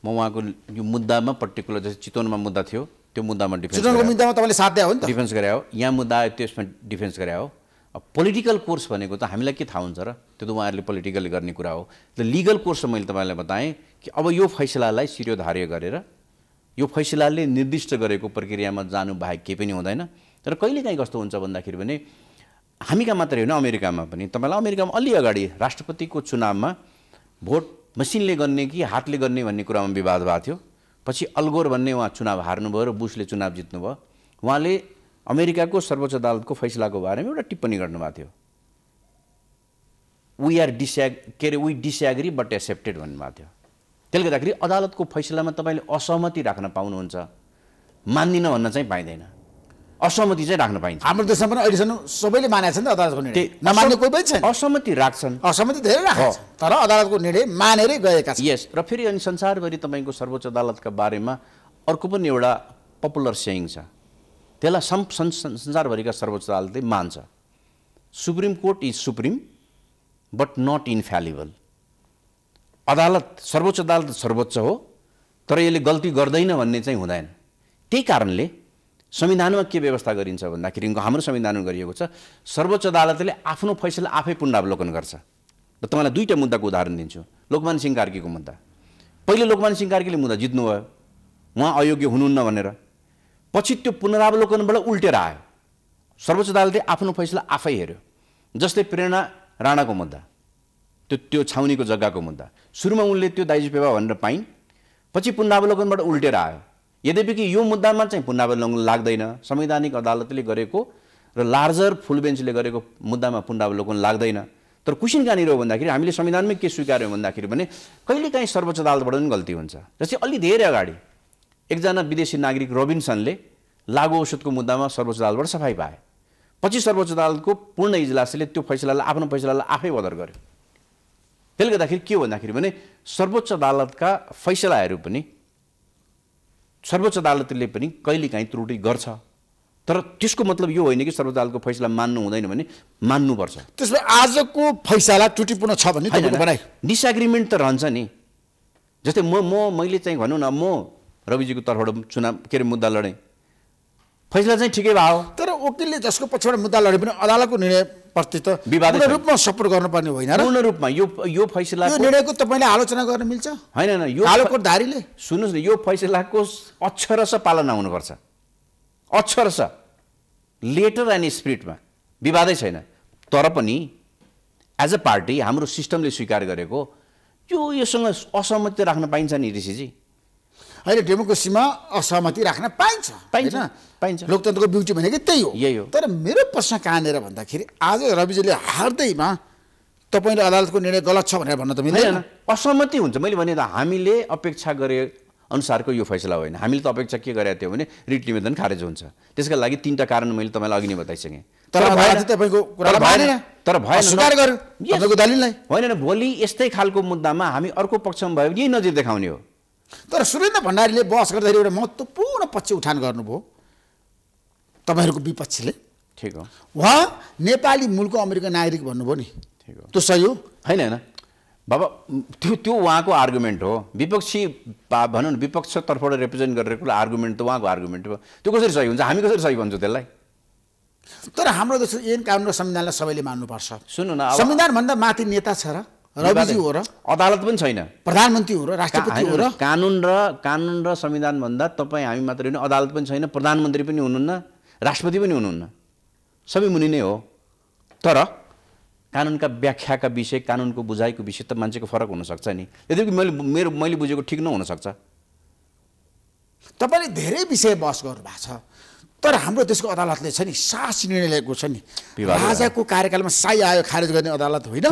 Speaker 1: म उहाँको यो मुद्दामा पर्टिकुलर जस्तै चितवनमा मुद्दा थियो त्यो मुद्दामा डिफेन्स चितवनको मुद्दामा तपाईँले साथ दिया हो नि डिफेन्स गरे हो यहाँ मुद्दा आयो त्यसमा डिफेन्स गरे हो पोलिटिकल कोर्स भनेको त हामीलाई के थाहा हुन्छ र त्यो त उहाँहरूले पोलिटिकली गर्ने कुरा हो लिगल कोर्स मैले तपाईँलाई बताएँ कि अब यो फैसलालाई सिरियो धार्य गरेर यो फैसलाले निर्दिष्ट गरेको प्रक्रियामा जानु बाहेक केही पनि हुँदैन तर कहिलेकाहीँ कस्तो हुन्छ भन्दाखेरि भने हामी कहाँ मात्रै होइन अमेरिकामा पनि तपाईँलाई अमेरिकामा अलि अगाडि राष्ट्रपतिको चुनावमा भोट मसिनले गर्ने कि हातले गर्ने भन्ने कुरामा विवाद भएको थियो पछि अल्गोर भन्ने उहाँ चुनाव हार्नुभयो र बुसले चुनाव जित्नुभयो उहाँले अमेरिकाको सर्वोच्च अदालतको फैसलाको बारेमा एउटा टिप्पणी गर्नुभएको थियो वी आर डिस्याग के अरे वी डिस्याग्री बट एक्सेप्टेड भन्नुभएको थियो त्यसले गर्दाखेरि अदालतको फैसलामा तपाईँले असहमति राख्न पाउनुहुन्छ मान्दिनँ भन्न चाहिँ पाइँदैन
Speaker 2: असहमति चाहिँ राख्न पाइन्छ हाम्रो देशमा पनि अहिलेसम्म सबैले मानेको छ नि त अदालतको निर्णय नमान्ने कोही पनि छैन असहमति राख्छन् असहमति धेरै राख्छ तर अदालतको निर्णय मानेरै गएका छन् यस र फेरि अनि
Speaker 1: संसारभरि तपाईँको सर्वोच्च अदालतका बारेमा अर्को पनि एउटा पपुलर सेयङ छ त्यसलाई संसारभरिका सर्वोच्च अदालतले मान्छ supreme court is supreme but not infallible अदालत सर्वोच्च अदालत सर्वोच्च हो तर यसले गल्ती गर्दैन भन्ने चाहिँ हुँदैन त्यही कारणले संविधानमा के व्यवस्था गरिन्छ भन्दाखेरि हाम्रो संविधानमा गरिएको छ सर्वोच्च अदालतले आफ्नो फैसला आफै पुनरावलोकन गर्छ र तपाईँलाई दुईवटा मुद्दाको उदाहरण दिन्छु लोकमान सिंह कार्कीको मुद्दा पहिले लोकमान सिंह कार्कीले मुद्दा जित्नुभयो उहाँ अयोग्य हुनुहुन्न भनेर पछि त्यो पुनरावलोकनबाट उल्टेर आयो सर्वोच्च अदालतले आफ्नो फैसला आफै हेऱ्यो जस्तै प्रेरणा राणाको मुद्दा त्यो त्यो छाउनीको जग्गाको मुद्दा सुरुमा उनले त्यो दाइजु पेवा भनेर पाइन् पछि पुनरावलोकनबाट उल्टेर आयो यद्यपि कि यो मुद्दामा चाहिँ पुनरावलोकन लाग्दैन संवैधानिक अदालतले गरेको र लार्जर फुल बेन्चले गरेको मुद्दामा पुनरावलोकन लाग्दैन तर कुसिन कहाँनिर हो भन्दाखेरि हामीले संविधानमै के स्वीकार्यौँ भन्दाखेरि भने कहिलेकाहीँ सर्वोच्च अदालतबाट पनि गल्ती हुन्छ जस्तै अलि धेरै अगाडि एकजना विदेशी नागरिक रोबिन्सनले लागु औषधको मुद्दामा सर्वोच्च अदालतबाट सफाइ पाए पछि सर्वोच्च अदालतको पूर्ण इजलासले त्यो फैसलालाई आफ्नो फैसलालाई आफै बदर गर्यो त्यसले गर्दाखेरि के हो भन्दाखेरि भने सर्वोच्च अदालतका फैसलाहरू पनि सर्वोच्च अदालतले पनि कहिलेकाहीँ त्रुटि गर्छ तर त्यसको मतलब यो होइन कि सर्वोच्च अदालतको फैसला मान्नु हुँदैन भने मान्नुपर्छ
Speaker 2: त्यसमा आजको फैसला त्रुटिपूर्ण छ भने
Speaker 1: डिसएग्रिमेन्ट त रहन्छ नि जस्तै म म मैले चाहिँ भनौँ न म रविजीको तर्फबाट चुनाव के अरे मुद्दा लडेँ फैसला
Speaker 2: चाहिँ ठिकै भयो तर वकिलले जसको पछिबाट मुद्दा लडे पनि अदालतको निर्णय प्रति त विवाद रूपमा सपोर्ट गर्नुपर्ने होइन पूर्ण
Speaker 1: रूपमा यो यो
Speaker 2: फैसला निर्णयको तपाईँले आलोचना गर्न मिल्छ
Speaker 1: होइन यो धारीले सुन्नुहोस् न यो फैसलाको अक्षरस पालना हुनुपर्छ अक्षरस लेटर एन्ड स्पिरिटमा विवादै छैन तर पनि एज अ पार्टी हाम्रो सिस्टमले स्वीकार गरेको त्यो योसँग असहमति राख्न पाइन्छ नि
Speaker 2: ऋषिजी अहिले डेमोक्रेसीमा असहमति राख्न पाइन्छ पाइन्छ पाइन्छ लोकतन्त्रको ब्युटी भनेको त्यही हो यही हो तर मेरो प्रश्न कहाँनिर भन्दाखेरि आज रविजीले हार्दैमा तपाईँले अदालतको निर्णय गलत छ भनेर भन्न त मिल्दैन असहमति हुन्छ मैले भने त हामीले
Speaker 1: अपेक्षा गरे अनुसारको यो फैसला होइन हामीले त अपेक्षा के गरेका थियौँ भने रिट निवेदन खारेज हुन्छ त्यसका लागि तिनवटा कारण मैले तपाईँलाई अघि नै बताइसकेँ तर भएन होइन भोलि यस्तै खालको मुद्दामा हामी अर्को पक्षमा भयो यही नजिर देखाउने हो
Speaker 2: तर सुरेन्द्र भण्डारीले बहस गर्दाखेरि एउटा महत्त्वपूर्ण पक्ष उठान गर्नुभयो तपाईँहरूको विपक्षले ठिक हो उहाँ नेपाली मूलको अमेरिकन नागरिक भन्नुभयो नि ठिक हो त्यो सही हो होइन होइन बाबा त्यो त्यो उहाँको आर्गुमेन्ट हो विपक्षी
Speaker 1: भनौँ न विपक्षतर्फबाट रिप्रेजेन्ट गरेको आर्गुमेन्ट त उहाँको आर्गुमेन्ट हो त्यो कसरी सही हुन्छ हामी कसरी सही भन्छौँ त्यसलाई
Speaker 2: तर हाम्रो जस्तो एन कानुन र संविधानलाई सबैले मान्नुपर्छ सुन्नु न संविधानभन्दा माथि नेता छ र रविजी हो
Speaker 1: र अदालत पनि छैन
Speaker 2: प्रधानमन्त्री हो र राष्ट्रपति हो र
Speaker 1: कानुन र कानुन र संविधानभन्दा तपाईँ हामी मात्रै होइन अदालत पनि छैन प्रधानमन्त्री पनि हुनुहुन्न राष्ट्रपति पनि हुनुहुन्न सबै मुनि नै हो तर कानुनका व्याख्याका विषय कानुनको बुझाइको विषय त मान्छेको फरक हुनसक्छ नि यद्यपि मैले मेरो मैले बुझेको ठिक नहुनसक्छ
Speaker 2: तपाईँले धेरै विषय बहस गर्नु भएको छ तर हाम्रो देशको अदालतले छ नि सास निर्णय लिएको छ नि राजाको कार्यकालमा साई आयो खारेज गर्ने अदालत होइन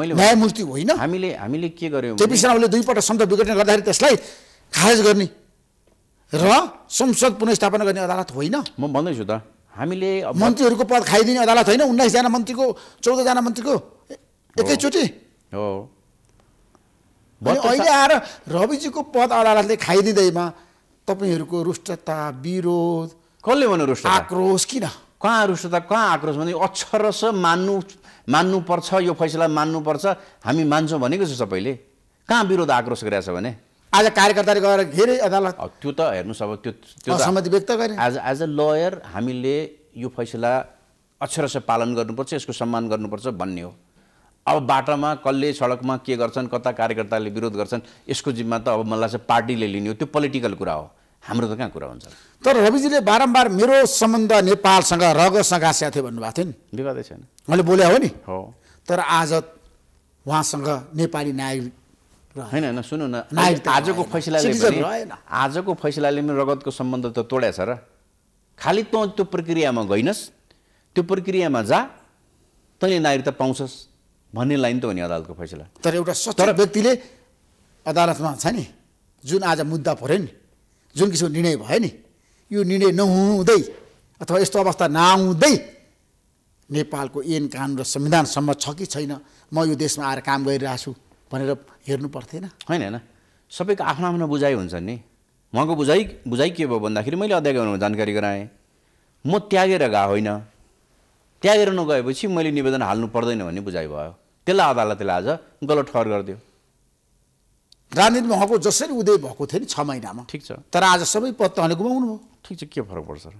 Speaker 2: मैले न्यायमूर्ति होइन हामीले हामीले के गर्यौँ केपी शर्माले दुईपल्ट संसद विघटन गर्दाखेरि त्यसलाई खारेज गर्ने र संसद पुनस्थापना गर्ने अदालत होइन म भन्दैछु त हामीले मन्त्रीहरूको पद खाइदिने अदालत होइन उन्नाइसजना मन्त्रीको चौधजना मन्त्रीको एकैचोटि हो अहिले आएर रविजीको पद अदालतले खाइदिँदैमा तपाईँहरूको रुष्टता विरोध कसले भन्नु रुष्ट आक्रोश किन कहाँ रुष्ट त कहाँ आक्रोश भने अक्षरस मान्नु मान्नुपर्छ
Speaker 1: यो फैसला मान्नुपर्छ हामी मान्छौँ भनेको छ सबैले कहाँ विरोध आक्रोश गरेछ भने आज कार्यकर्ताले गएर घेरे अदालत त्यो त हेर्नुहोस् अब त्यो त्यो सहमति व्यक्त गरे आज एज अ लयर हामीले यो फैसला अक्षरस पालन गर्नुपर्छ यसको सम्मान गर्नुपर्छ भन्ने हो अब बाटोमा कसले सडकमा के गर्छन् कता कार्यकर्ताले विरोध गर्छन् यसको जिम्मा त अब मलाई चाहिँ पार्टीले लिने हो त्यो पोलिटिकल कुरा हो हाम्रो त कहाँ कुरा हुन्छ
Speaker 2: तर रविजीले बारम्बार मेरो सम्बन्ध नेपालसँग रगतसँग गाँसिया थियो भन्नुभएको थियो नि विवादै छैन मैले बोले हो नि हो तर आज उहाँसँग नेपाली नागरिक होइन होइन सुन्नु न आजको फैसलाले
Speaker 1: आजको फैसलाले पनि रगतको सम्बन्ध त तोड्या छ र खालि तँ त्यो प्रक्रियामा गइनस् त्यो प्रक्रियामा जा तैँले नागरिकता पाउँछस् भन्ने लाइन त हो नि अदालतको फैसला
Speaker 2: तर एउटा तर व्यक्तिले अदालतमा छ नि जुन आज मुद्दा पऱ्यो नि जुन किसिमको निर्णय भयो नि यो निर्णय नहुँदै अथवा यस्तो अवस्था नआउँदै नेपालको एन कानुन र संविधानसम्म छ कि छैन म यो देशमा आएर काम गरिरहेको छु भनेर हेर्नु पर्थेन होइन होइन सबैको
Speaker 1: आफ्नो आफ्नो बुझाइ हुन्छ नि उहाँको बुझाइ बुझाइ के भयो भन्दाखेरि मैले अध्याय जानकारी गराएँ म त्यागेर गएको होइन त्यागेर नगएपछि मैले निवेदन हाल्नु पर्दैन भन्ने बुझाइ
Speaker 2: भयो त्यसलाई अदालतले आज गलत ठहर गरिदियो राजनीतिमा उहाँको जसरी उदय भएको थियो नि छ महिनामा ठिक छ तर आज सबै पद तहले गुमाउनु भयो ठिक छ के फरक पर्छ र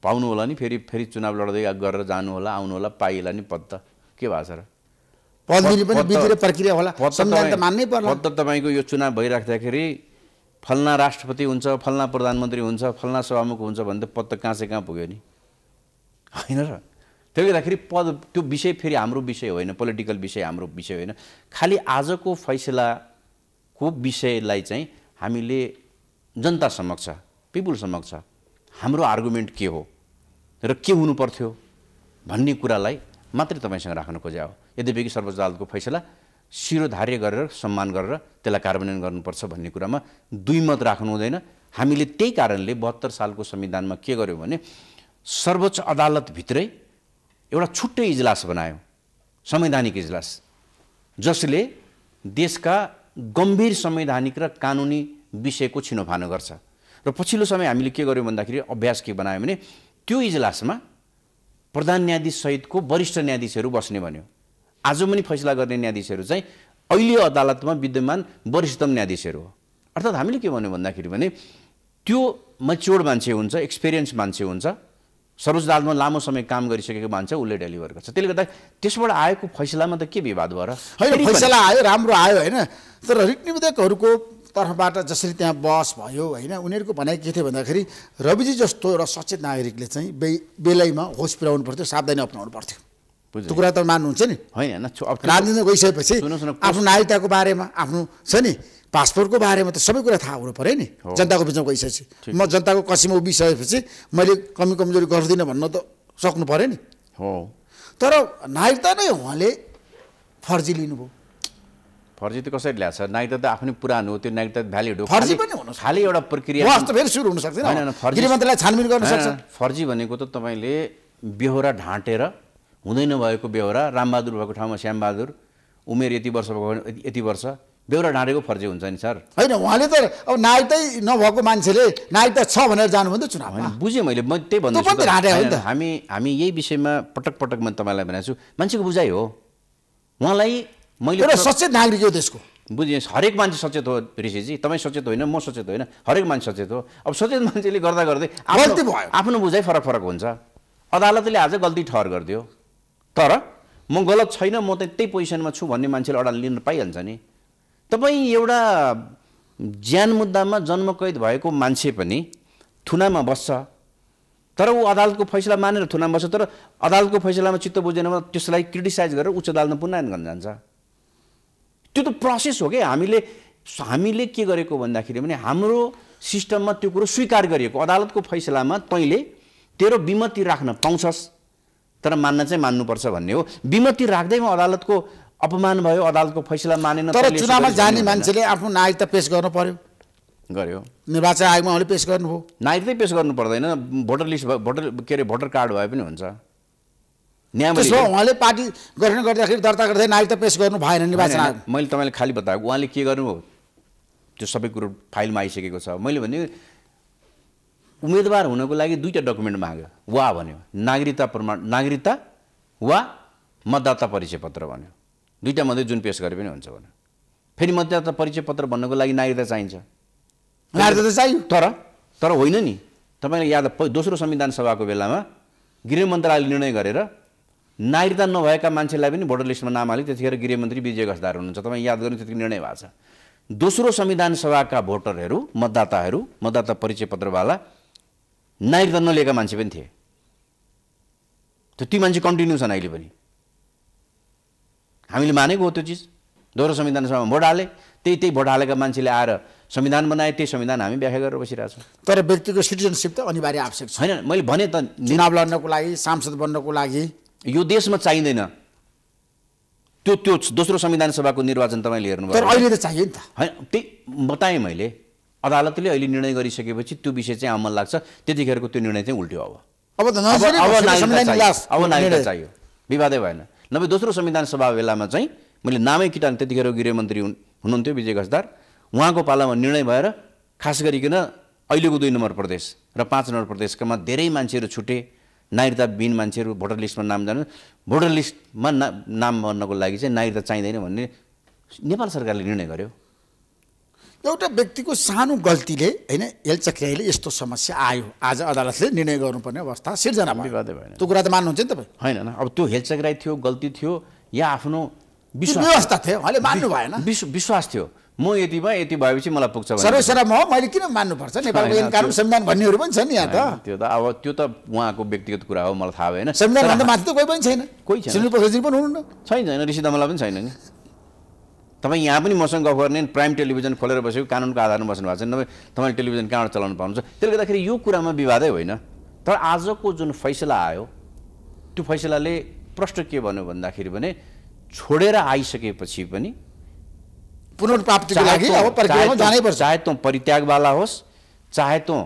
Speaker 1: पाउनु होला नि फेरि फेरि चुनाव लड्दै गरेर जानु होला आउनु होला पाइएला नि पद त के भएको छ र
Speaker 2: पद दिने पनि प्रक्रिया होला संविधान त मान्नै पर्ला
Speaker 1: पद त तपाईँको यो चुनाव भइराख्दाखेरि फल्ना राष्ट्रपति हुन्छ फल्ना प्रधानमन्त्री हुन्छ फल्ना सभामुख हुन्छ भने त पद त कहाँ चाहिँ कहाँ पुग्यो नि होइन र त्यो गर्दाखेरि पद त्यो विषय फेरि हाम्रो विषय होइन पोलिटिकल विषय हाम्रो विषय होइन खालि आजको फैसला को विषयलाई चाहिँ हामीले जनता समक्ष पिपुल समक्ष हाम्रो आर्गुमेन्ट के हो र के हुनु पर्थ्यो भन्ने कुरालाई मात्रै तपाईँसँग राख्न खोज्या हो यद्यपि कि सर्वोच्च अदालतको फैसला शिरोधार्य गरेर सम्मान गरेर त्यसलाई कार्यान्वयन गर्नुपर्छ भन्ने कुरामा दुई मत राख्नु हुँदैन हामीले त्यही कारणले बहत्तर सालको संविधानमा के गर्यौँ भने सर्वोच्च अदालतभित्रै एउटा छुट्टै इजलास बनायो संवैधानिक इजलास जसले देशका गम्भीर संवैधानिक र कानुनी विषयको छिनोफानो गर्छ र पछिल्लो समय हामीले के गर्यौँ भन्दाखेरि अभ्यास के बनायौँ भने त्यो इजलासमा प्रधान न्यायाधीशसहितको वरिष्ठ न्यायाधीशहरू बस्ने भन्यो आज पनि फैसला गर्ने न्यायाधीशहरू चाहिँ अहिले अदालतमा विद्यमान वरिष्ठतम न्यायाधीशहरू हो अर्थात् हामीले के भन्यो भन्दाखेरि भने त्यो मच्योर मान्छे हुन्छ एक्सपिरियन्स मान्छे हुन्छ सरोज दालमा लामो समय काम गरिसकेको मान्छे उसले डेलिभर गर्छ त्यसले गर्दा त्यसबाट आएको फैसलामा त के विवाद भएर
Speaker 2: होइन फैसला आयो राम्रो आयो होइन तर रिट निवेदकहरूको तर्फबाट जसरी त्यहाँ बस भयो होइन उनीहरूको भनाइ के थियो भन्दाखेरि रविजी जस्तो एउटा सचेत नागरिकले चाहिँ बे बेलैमा होस पुर्याउनु पर्थ्यो सावधानी अप्नाउनु पर्थ्यो त्यो कुरा त मान्नुहुन्छ नि होइन राजनीतिमा गइसकेपछि आफ्नो नागरिकताको बारेमा आफ्नो छ नि पासपोर्टको बारेमा त सबै कुरा थाहा हुनु पऱ्यो नि जनताको बिचमा गइसकेपछि म जनताको कसीमा उभिसकेपछि मैले कमी कमजोरी गर्दिनँ भन्न त सक्नु पऱ्यो नि हो तर नागरिकता नै उहाँले फर्जी लिनुभयो
Speaker 1: फर्जी त कसरी ल्याएको छ नागरिकता त आफ्नै पुरानो त्यो नागरिकता भ्यालिड हो फर्जी पनि हुनु खालि एउटा प्रक्रिया फेरि
Speaker 2: सुरु हुन सक्दैन होइन गृहमन्त्रीलाई छानबिन गर्न सक्छ
Speaker 1: फर्जी भनेको त तपाईँले बेहोरा ढाँटेर हुँदैन भएको बेहोरा रामबहादुर भएको ठाउँमा श्यामबहादुर उमेर यति वर्ष भएको यति वर्ष बेहोरा डाँडेको फर्जी हुन्छ नि सर होइन उहाँले त
Speaker 2: अब नागरिकतै नभएको मान्छेले नागरिकता छ भनेर जानुभयो नि चुनाव होइन
Speaker 1: बुझेँ मैले म त्यही भन्दा हामी हामी यही विषयमा पटक पटक म तपाईँलाई भनेको छु मान्छेको बुझाइ हो उहाँलाई मैले सचेत नागरिक हो देशको बुझेँ हरेक मान्छे सचेत हो ऋषिजी तपाईँ सचेत होइन म सचेत होइन हरेक मान्छे सचेत हो अब सचेत मान्छेले गर्दा गर्दै गल्ती भयो आफ्नो बुझाइ फरक फरक हुन्छ अदालतले आज गल्ती ठहर गरिदियो तर म गलत छैन म त त्यही पोजिसनमा छु भन्ने मान्छेले अडाल लिन पाइहाल्छ नि तपाईँ एउटा ज्यान मुद्दामा जन्मकैद भएको मान्छे पनि थुनामा बस्छ तर ऊ अदालतको फैसला मानेर थुनामा बस्छ तर अदालतको फैसलामा चित्त बुझेनमा त्यसलाई क्रिटिसाइज गरेर उच्च अदालतमा पुनायन गर्न जान्छ त्यो त प्रोसेस हो कि हामीले हामीले के गरेको भन्दाखेरि भने हाम्रो सिस्टममा त्यो कुरो स्वीकार गरिएको अदालतको फैसलामा तैँले तेरो विमति राख्न पाउँछस् तर मान्न चाहिँ मान्नुपर्छ भन्ने हो विमति राख्दैमा अदालतको अपमान भयो अदालतको फैसला मानेन तर चुनावमा जाने मान्छेले
Speaker 2: आफ्नो नागरिकता पेस गर्नु पर्यो गर्यो निर्वाचन आयोगमा उहाँले पेस गर्नुभयो
Speaker 1: नागरिकतै पेस गर्नु पर्दैन भोटर लिस्ट भोटर के अरे भोटर कार्ड भए पनि हुन्छ त्यसो उहाँले
Speaker 2: पार्टी गठन गर्दाखेरि दर्ता गर्दै नागरिकता पेस गर्नु भएन निर्वाचन आयोग
Speaker 1: मैले तपाईँले खालि बताएको उहाँले के गर्नुभयो त्यो सबै कुरो फाइलमा आइसकेको छ मैले भने उम्मेदवार हुनको लागि दुईवटा डकुमेन्ट माग्यो वा भन्यो नागरिकता प्रमाण नागरिकता वा मतदाता परिचय पत्र भन्यो दुईवटा मध्ये जुन पेस गरे पनि हुन्छ भने फेरि मतदाता परिचय पत्र भन्नुको लागि नागरिकता चाहिन्छ नागरिकता त चाहियो तर तर होइन नि तपाईँलाई याद दोस्रो संविधान सभाको बेलामा गृह मन्त्रालयले निर्णय गरेर नागरिकता नभएका मान्छेलाई पनि भोटर लिस्टमा नाम हाल्यो त्यतिखेर गृहमन्त्री विजय गस्दार हुनुहुन्छ तपाईँ याद गर्नु त्यतिको निर्णय भएको छ दोस्रो संविधान सभाका भोटरहरू मतदाताहरू मतदाता परिचय पत्रवाला नागरिकता नलिएका मान्छे पनि थिए त्यो ती मान्छे कन्टिन्यू छन् अहिले पनि हामीले मानेको हो त्यो चिज दोहोरो संविधान सभामा भोट हाले त्यही त्यही भोट हालेका मान्छेले आएर संविधान बनाए त्यही संविधान हामी व्याख्या गरेर बसिरहेछौँ तर व्यक्तिको सिटिजनसिप त अनिवार्य आवश्यक छ होइन मैले भने त चुनाव लड्नको लागि सांसद बन्नको लागि यो देशमा चाहिँदैन त्यो त्यो दोस्रो संविधान सभाको निर्वाचन तपाईँले हेर्नु तर अहिले त
Speaker 2: चाहियो नि त होइन त्यही
Speaker 1: बताएँ मैले अदालतले अहिले निर्णय गरिसकेपछि त्यो विषय चाहिँ अमल लाग्छ त्यतिखेरको त्यो निर्णय चाहिँ उल्ट्यो अब
Speaker 2: अब अब नागरिकता चाहियो
Speaker 1: विवादै भएन नभए दोस्रो संविधान सभा बेलामा चाहिँ मैले नामै किटान त्यतिखेर गृहमन्त्री हुनुहुन्थ्यो विजय घस्दार उहाँको पालामा निर्णय भएर खास गरिकन अहिलेको दुई नम्बर प्रदेश र पाँच नम्बर प्रदेशकामा धेरै मान्छेहरू छुटे नागरिकताविहीन मान्छेहरू भोटर लिस्टमा नाम जानु भोटर लिस्टमा ना नाम भन्नको लागि चाहिँ नागरिकता चाहिँदैन भन्ने नेपाल सरकारले निर्णय गर्यो
Speaker 2: एउटा व्यक्तिको सानो गल्तीले होइन एलचक्रियाले यस्तो समस्या आयो आज अदालतले निर्णय गर्नुपर्ने अवस्था सिर्जना भयो त्यो कुरा त मान्नुहुन्छ नि तपाईँ होइन अब त्यो हेलचक्राइ थियो गल्ती थियो या आफ्नो व्यवस्था थियो उहाँले मान्नु भएन
Speaker 1: विश्वास थियो म यति भए यति भएपछि मलाई पुग्छ सर्वसरम
Speaker 2: हो मैले किन मान्नुपर्छ नेपालको कानुन संविधान भन्नेहरू पनि छन् यहाँ त
Speaker 1: त्यो त अब त्यो त उहाँको व्यक्तिगत कुरा हो मलाई थाहा भएन संविधानभन्दा माथि
Speaker 2: त कोही पनि छैन कोही छैन पनि हुनुहुन्न
Speaker 1: छैन ऋषि दमला पनि छैन नि तपाईँ यहाँ पनि मसँग गफ गर्ने प्राइम टेलिभिजन खोलेर बसेको कानुनको आधारमा बस्नु भएको छ नभए तपाईँले टेलिभिजन कहाँबाट चलाउनु पाउनुहुन्छ त्यसले गर्दाखेरि यो कुरामा विवादै होइन तर आजको जुन फैसला आयो त्यो फैसलाले प्रश्न के भन्यो भन्दाखेरि भने छोडेर आइसकेपछि पनि
Speaker 2: पुनर्प्राप्ति लागि चाहे
Speaker 1: तँ परित्यागवाला होस् चाहे तँ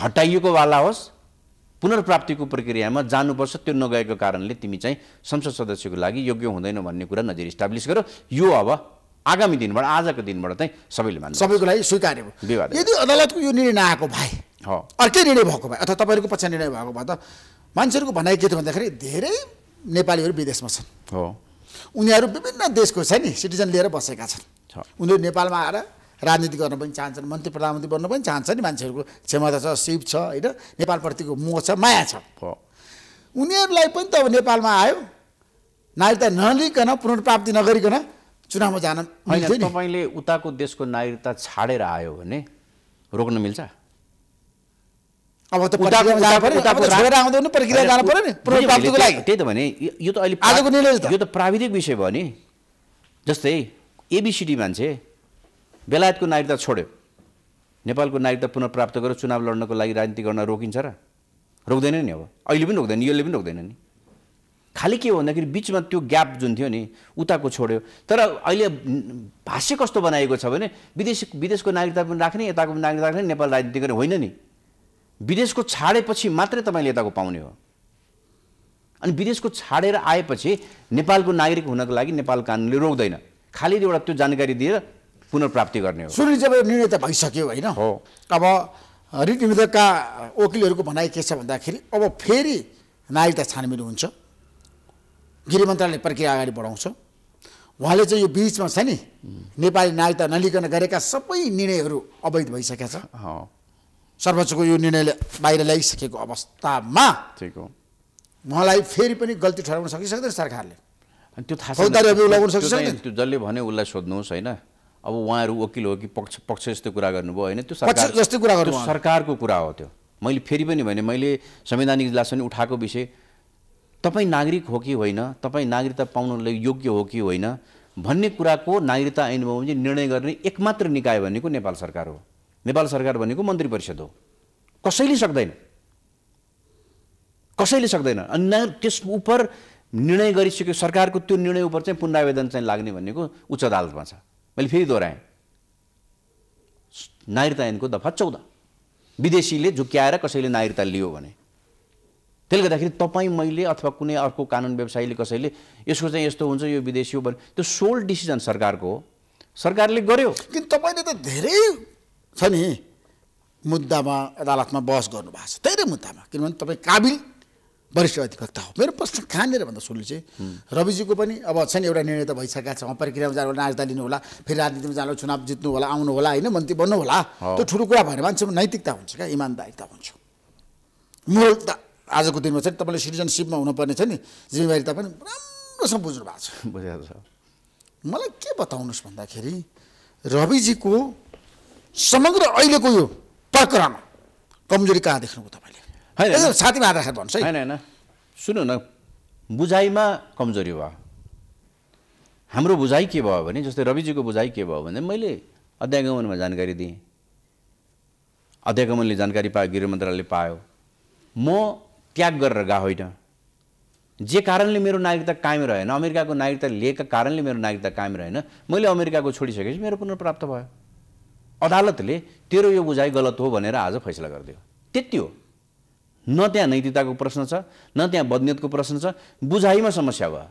Speaker 1: हटाइएकोवाला होस् पुनर्प्राप्तिको प्रक्रियामा जानुपर्छ त्यो नगएको कारणले तिमी चाहिँ संसद सदस्यको लागि योग्य हुँदैन भन्ने कुरा नजिर इस्टाब्लिस गर यो अब आगामी दिनबाट आजको दिनबाट चाहिँ सबैले मान्छ सबैको लागि स्वीकार्य विवाद यदि
Speaker 2: अदालतको यो निर्णय नआएको भए अर्कै निर्णय भएको भए अथवा तपाईँहरूको पक्ष निर्णय भएको भए त मान्छेहरूको भनाइ के थियो भन्दाखेरि धेरै नेपालीहरू विदेशमा छन् हो उनीहरू विभिन्न देशको छ नि सिटिजन लिएर बसेका छन् उनीहरू नेपालमा आएर राजनीति गर्न पनि चाहन्छन् मन्त्री प्रधानमन्त्री बन्न पनि चाहन्छ नि मान्छेहरूको क्षमता छ सिप छ होइन नेपालप्रतिको मोह छ माया छ उनीहरूलाई पनि त अब नेपालमा आयो नागरिकता नलिकन पुनर्प्राप्ति नगरिकन चुनावमा जान
Speaker 1: तपाईँले उताको देशको नागरिकता छाडेर आयो भने रोक्न मिल्छ
Speaker 2: अब त प्रक्रिया जानु पर्यो नि
Speaker 1: त्यही त भने यो त अहिले यो त प्राविधिक विषय भयो नि जस्तै एबिसिडी मान्छे बेलायतको नागरिकता छोड्यो नेपालको नागरिकता पुनर्प्राप्त गरेर चुनाव लड्नको लागि राजनीति गर्न रोकिन्छ र रोक्दैन नि अब अहिले पनि रोक्दैन यसले पनि रोक्दैन नि खालि के हो भन्दाखेरि बिचमा त्यो ग्याप जुन थियो नि उताको छोड्यो तर अहिले भाष्य कस्तो बनाएको छ भने विदेश विदेशको नागरिकता पनि राख्ने यताको पनि नागरिकता राख्ने नेपाल राजनीति गर्ने होइन नि विदेशको छाडेपछि मात्रै तपाईँले यताको पाउने हो अनि विदेशको छाडेर आएपछि नेपालको नागरिक हुनको लागि नेपाल कानुनले रोक्दैन खालि एउटा त्यो जानकारी दिएर पुनर्प्राप्ति गर्ने हो
Speaker 2: सुनिल जब निर्णय त भइसक्यो होइन हो अब ऋण वकिलहरूको भनाइ के छ भन्दाखेरि अब फेरि नागरिकता छानबिन हुन्छ गृह मन्त्रालयले प्रक्रिया अगाडि बढाउँछ उहाँले चाहिँ यो बिचमा छ नि नेपाली नागरिकता नलिकन गरेका सबै निर्णयहरू अवैध भइसकेका छ सर्वोच्चको यो निर्णयले बाहिर ल्याइसकेको अवस्थामा उहाँलाई फेरि पनि गल्ती ठहराउन सकिसक्दैन सरकारले अनि त्यो थाहा छ त्यो
Speaker 1: जसले भने उसलाई सोध्नुहोस् होइन अब उहाँहरू वकिल हो कि पक्ष पक्ष जस्तो कुरा गर्नुभयो होइन त्यो सरकार जस्तो कुरा गर्नु सरकारको कुरा हो त्यो मैले फेरि पनि भने मैले संवैधानिक इजलास पनि उठाएको विषय तपाईँ नागरिक हो कि होइन तपाईँ नागरिकता पाउनलाई योग्य हो कि होइन भन्ने कुराको नागरिकता ऐन भयो चाहिँ निर्णय गर्ने एकमात्र निकाय भनेको नेपाल सरकार हो नेपाल सरकार भनेको मन्त्री परिषद हो कसैले सक्दैन कसैले सक्दैन अनि त्यस उप निर्णय गरिसक्यो सरकारको त्यो निर्णय उप चाहिँ पुनरावेदन चाहिँ लाग्ने भनेको उच्च अदालतमा छ मैले फेरि दोहोऱ्याएँ नागरिकता ऐनको दफा चौध विदेशीले झुक्क्याएर कसैले नागरिकता लियो भने त्यसले गर्दाखेरि तपाईँ मैले अथवा कुनै अर्को कानुन व्यवसायीले कसैले यसको चाहिँ यस्तो हुन्छ यो विदेशी हो भने त्यो सोल डिसिजन सरकारको हो सरकारले गर्यो किन तपाईँले त धेरै
Speaker 2: छ नि मुद्दामा अदालतमा बहस गर्नुभएको छ धेरै मुद्दामा किनभने तपाईँ काबिल वरिष्ठ अधिवक्ता हो मेरो प्रश्न कहाँनिर भन्दा सुन्नु चाहिँ रविजीको पनि अब छ नि एउटा निर्णय त भइसकेको छ प्रक्रियामा जानु होला नाच्दा लिनु होला फेरि राजनीतिमा जानु चुनाव जित्नु होला आउनु होला होइन मन्त्री बन्नु होला त्यो ठुलो कुरा भएर मान्छेमा नैतिकता हुन्छ क्या इमान्दारिता हुन्छ मूलता आजको दिनमा चाहिँ तपाईँले सिटिजनसिपमा हुनुपर्ने छ नि जिम्मेवारी तपाईँ राम्रोसँग बुझ्नु भएको छ बुझेको छ मलाई के बताउनुहोस् भन्दाखेरि रविजीको समग्र अहिलेको यो प्रकरणमा कमजोरी कहाँ देख्नुभयो तपाईँले होइन साथीमा आधार भन्नुहोस् है होइन होइन सुन्नु न बुझाइमा कमजोरी भयो
Speaker 1: हाम्रो बुझाइ के भयो भने जस्तै रविजीको बुझाइ के भयो भने मैले अध्यागमनमा जानकारी दिएँ अध्यागमनले जानकारी पायो गृह मन्त्रालयले पायो म त्याग गरेर गएको होइन जे कारणले मेरो नागरिकता कायम रहेन अमेरिकाको नागरिकता लिएका कारणले मेरो नागरिकता कायम रहेन मैले अमेरिकाको छोडिसकेपछि मेरो पुनर्प्राप्त भयो अदालतले तेरो यो बुझाइ गलत हो भनेर आज फैसला गरिदियो त्यति हो न त्यहाँ नैतिकताको प्रश्न छ न त्यहाँ बदनियतको प्रश्न छ बुझाइमा समस्या भयो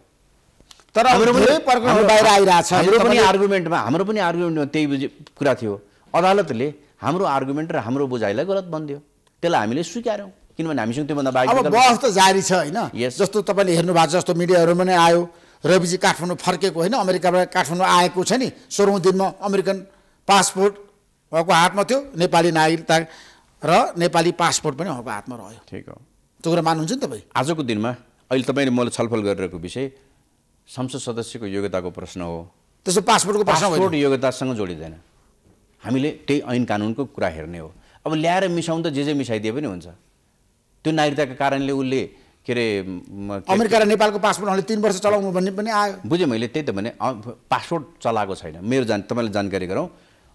Speaker 1: तर बाहिर आइरहेछ हाम्रो पनि आर्गुमेन्टमा हाम्रो पनि आर्गुमेन्टमा त्यही बुझे कुरा थियो अदालतले हाम्रो आर्गुमेन्ट र हाम्रो बुझाइलाई गलत भनिदियो त्यसलाई हामीले स्वीकार्यौँ किनभने हामीसँग त्योभन्दा बाहेक बहस
Speaker 2: त जारी छ होइन जस्तो तपाईँले हेर्नु भएको छ जस्तो मिडियाहरूमा नै आयो रविजी काठमाडौँ फर्केको होइन अमेरिकाबाट काठमाडौँ आएको छ नि सोह्रौँ दिनमा अमेरिकन पासपोर्ट उहाँको हातमा थियो नेपाली नागरिकता र नेपाली पासपोर्ट पनि उहाँको हातमा रह्यो ठिक हो त्यो कुरा मान्नुहुन्छ नि तपाईँ
Speaker 1: आजको दिनमा अहिले तपाईँले मैले छलफल गरिरहेको विषय संसद सदस्यको योग्यताको प्रश्न हो
Speaker 2: त्यसो पासपोर्टको पासपोर्ट
Speaker 1: योग्यतासँग जोडिँदैन हामीले त्यही ऐन कानुनको कुरा हेर्ने हो अब ल्याएर मिसाउनु त जे जे मिसाइदिए पनि हुन्छ त्यो नागरिकताको कारणले उसले के अरे अमेरिका र नेपालको
Speaker 2: पासपोर्ट उहाँले तिन वर्ष चलाउनु भन्ने पनि आयो
Speaker 1: बुझेँ मैले त्यही त भने पासपोर्ट चलाएको छैन मेरो जान तपाईँलाई जानकारी गरौँ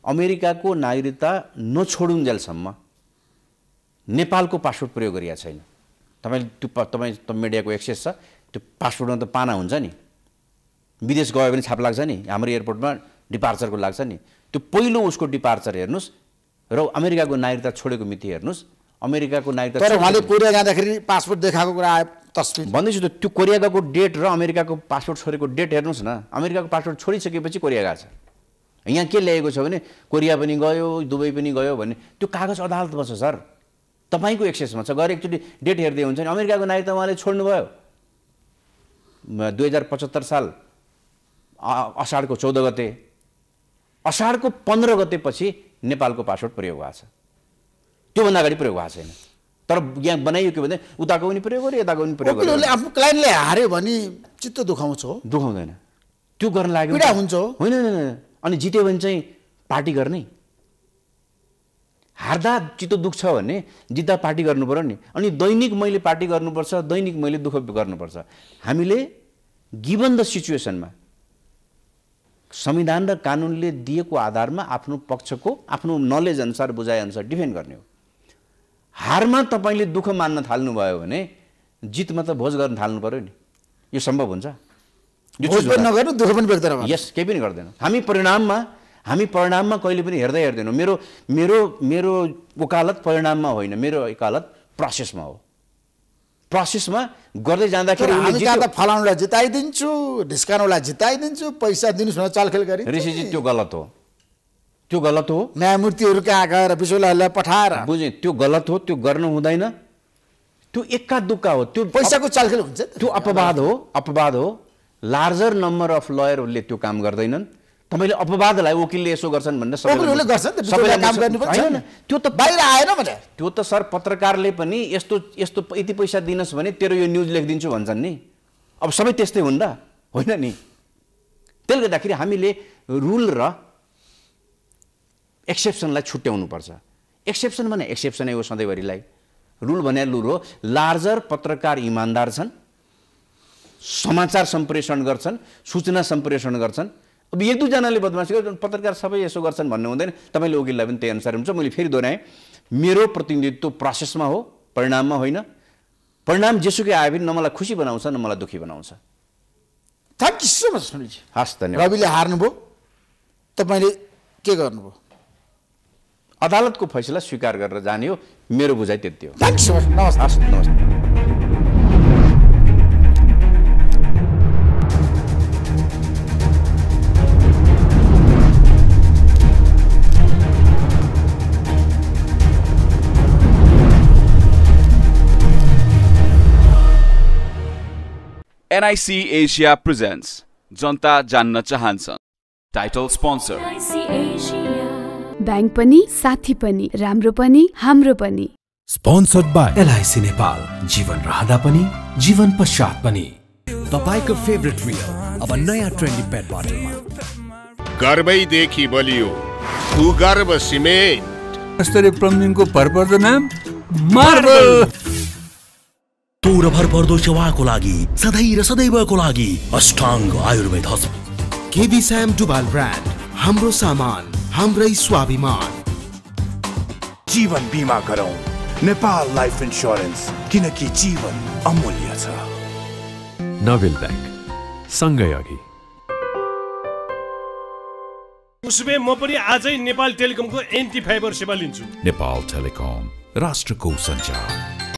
Speaker 1: अमेरिकाको नागरिकता नछोडुन्जेलसम्म नेपालको पासपोर्ट प्रयोग गरिएको छैन तपाईँले त्यो तपाईँ त मिडियाको एक्सेस छ त्यो पासपोर्टमा त पाना हुन्छ नि विदेश गयो भने छाप लाग्छ नि हाम्रो एयरपोर्टमा डिपार्चरको लाग्छ नि त्यो पहिलो उसको डिपार्चर हेर्नुहोस् र अमेरिकाको नागरिकता छोडेको मिति हेर्नुहोस् अमेरिकाको नागरिकता तर उहाँले कोरिया जाँदाखेरि
Speaker 2: पासपोर्ट देखाएको कुरा आयो तस्विर भन्दैछु त त्यो कोरिया गएको
Speaker 1: डेट र अमेरिकाको पासपोर्ट छोडेको डेट हेर्नुहोस् न अमेरिकाको पासपोर्ट छोडिसकेपछि कोरिया गएको छ यहाँ के ल्याएको छ भने कोरिया पनि गयो दुबई पनि गयो भने त्यो कागज अदालतमा छ सर तपाईँको एक्सेसमा छ गएर एकचोटि डेट हेर्दै हुन्छ नि अमेरिकाको नागरिकता उहाँले छोड्नुभयो दुई हजार पचहत्तर साल असाढको चौध गते असाढको पन्ध्र गतेपछि नेपालको पासपोर्ट प्रयोग भएको छ त्योभन्दा अगाडि प्रयोग भएको छैन तर यहाँ बनाइयो के भने उताको पनि प्रयोग गर्यो यताको पनि प्रयोग गर्यो आफ्नो
Speaker 2: क्लाइन्टले हार्यो भने चित्त दुखाउँछ हो दुखाउँदैन त्यो गर्न लाग्यो पीडा हुन्छ होइन होइन अनि जित्यो भने चाहिँ पार्टी गर्ने
Speaker 1: हार्दा चित्त दुख्छ भने जित्दा पार्टी गर्नु पऱ्यो नि अनि दैनिक मैले पार्टी गर्नुपर्छ दैनिक मैले दुःख गर्नुपर्छ हामीले गिभन द सिचुएसनमा संविधान र कानुनले दिएको आधारमा आफ्नो पक्षको आफ्नो नलेज अनुसार बुझाइअनुसार डिफेन्ड गर्ने हो हारमा तपाईँले दुःख मान्न थाल्नुभयो भने जितमा त भोज गर्न थाल्नु पऱ्यो नि यो सम्भव हुन्छ नगर्नु दुःख पनि व्यक्त यस केही पनि गर्दैनौँ हामी परिणाममा हामी परिणाममा कहिले पनि हेर्दै हेर्दैनौँ मेरो मेरो मेरो वकालत परिणाममा होइन मेरो वकालत प्रोसेसमा हो
Speaker 2: प्रोसेसमा गर्दै जाँदाखेरि फलाउनुलाई जिताइदिन्छु ढिस्काउनुलाई जिताइदिन्छु पैसा दिनुहोस् न चालखेल गरी ऋषिजी त्यो गलत हो त्यो गलत हो न्यायमूर्तिहरू कहाँ गएर बिचौलाहरूलाई पठाएर बुझेँ त्यो गलत हो त्यो गर्नु हुँदैन
Speaker 1: त्यो एक्का दुक्का हो त्यो पैसाको चालखेल हुन्छ त्यो अपवाद हो अपवाद हो लार्जर नम्बर अफ लयरहरूले त्यो काम गर्दैनन् तपाईँले अपवादलाई वकिलले यसो गर्छन् भनेर त्यो त बाहिर आएन भने त्यो त सर पत्रकारले पनि यस्तो यस्तो यति पैसा दिनुहोस् भने तेरो यो न्युज लेखिदिन्छु भन्छन् नि अब सबै त्यस्तै हुन् र होइन नि त्यसले गर्दाखेरि हामीले रुल र एक्सेप्सनलाई छुट्याउनुपर्छ एक्सेप्सन भने एक्सेप्सनै हो सधैँभरिलाई रुल भने रुल हो लार्जर पत्रकार इमान्दार छन् समाचार सम्प्रेषण गर्छन् सूचना सम्प्रेषण गर्छन् अब एक दुईजनाले बदमासी गर्छन् पत्रकार सबै यसो गर्छन् भन्नु हुँदैन तपाईँले वकिललाई पनि त्यही अनुसार हुन्छ मैले फेरि दोहोऱ्याएँ मेरो प्रतिनिधित्व प्रोसेसमा हो परिणाममा होइन परिणाम जेसुकै आयो भने न मलाई खुसी बनाउँछ न मलाई दुःखी बनाउँछ थ्याङ्क यू सो मच हस् धन्यवाद रविले हार्नुभयो तपाईँले के गर्नुभयो अदालतको फैसला स्वीकार गरेर जाने हो मेरो बुझाइ त्यति हो नमस्ते नमस्ते NIC Asia presents जनता जान्न चाहन्छन् टाइटल स्पोन्सर ब्याङ्क पनि साथी पनि राम्रो पनि हाम्रो पनि
Speaker 2: स्पोन्सर्ड बाई एलआइसी नेपाल
Speaker 1: जीवन रहँदा पनि जीवन पश्चात पनि तपाईँको फेभरेट रियल अब नयाँ ट्रेन्डी पेट बोतलमा गर्वैदेखि बलियो गर्व सिमेन्ट यस्तरी प्लम्बिङको भरपर्दो नाम मार्बल
Speaker 2: तोर भरपर्दो सेवाको लागि सधैँ र सदैवको लागि अष्टाङ्ग आयुर्वेद हस्पिटल केबी स्याम डुबाल ब्रान्ड हाम्रो सामान हाम्रै स्वाभिमान जीवन बीमा गरौ नेपाल लाइफ इन्स्योरेन्स किनकि जीवन अमूल्य छ
Speaker 1: नोबेल ब्याङ्क सँगै अघि
Speaker 2: उसमे म पनि आजै नेपाल टेलिकमको एन्टी फाइबर सेवा लिन्छु
Speaker 1: नेपाल टेलिकम राष्ट्रको सञ्चार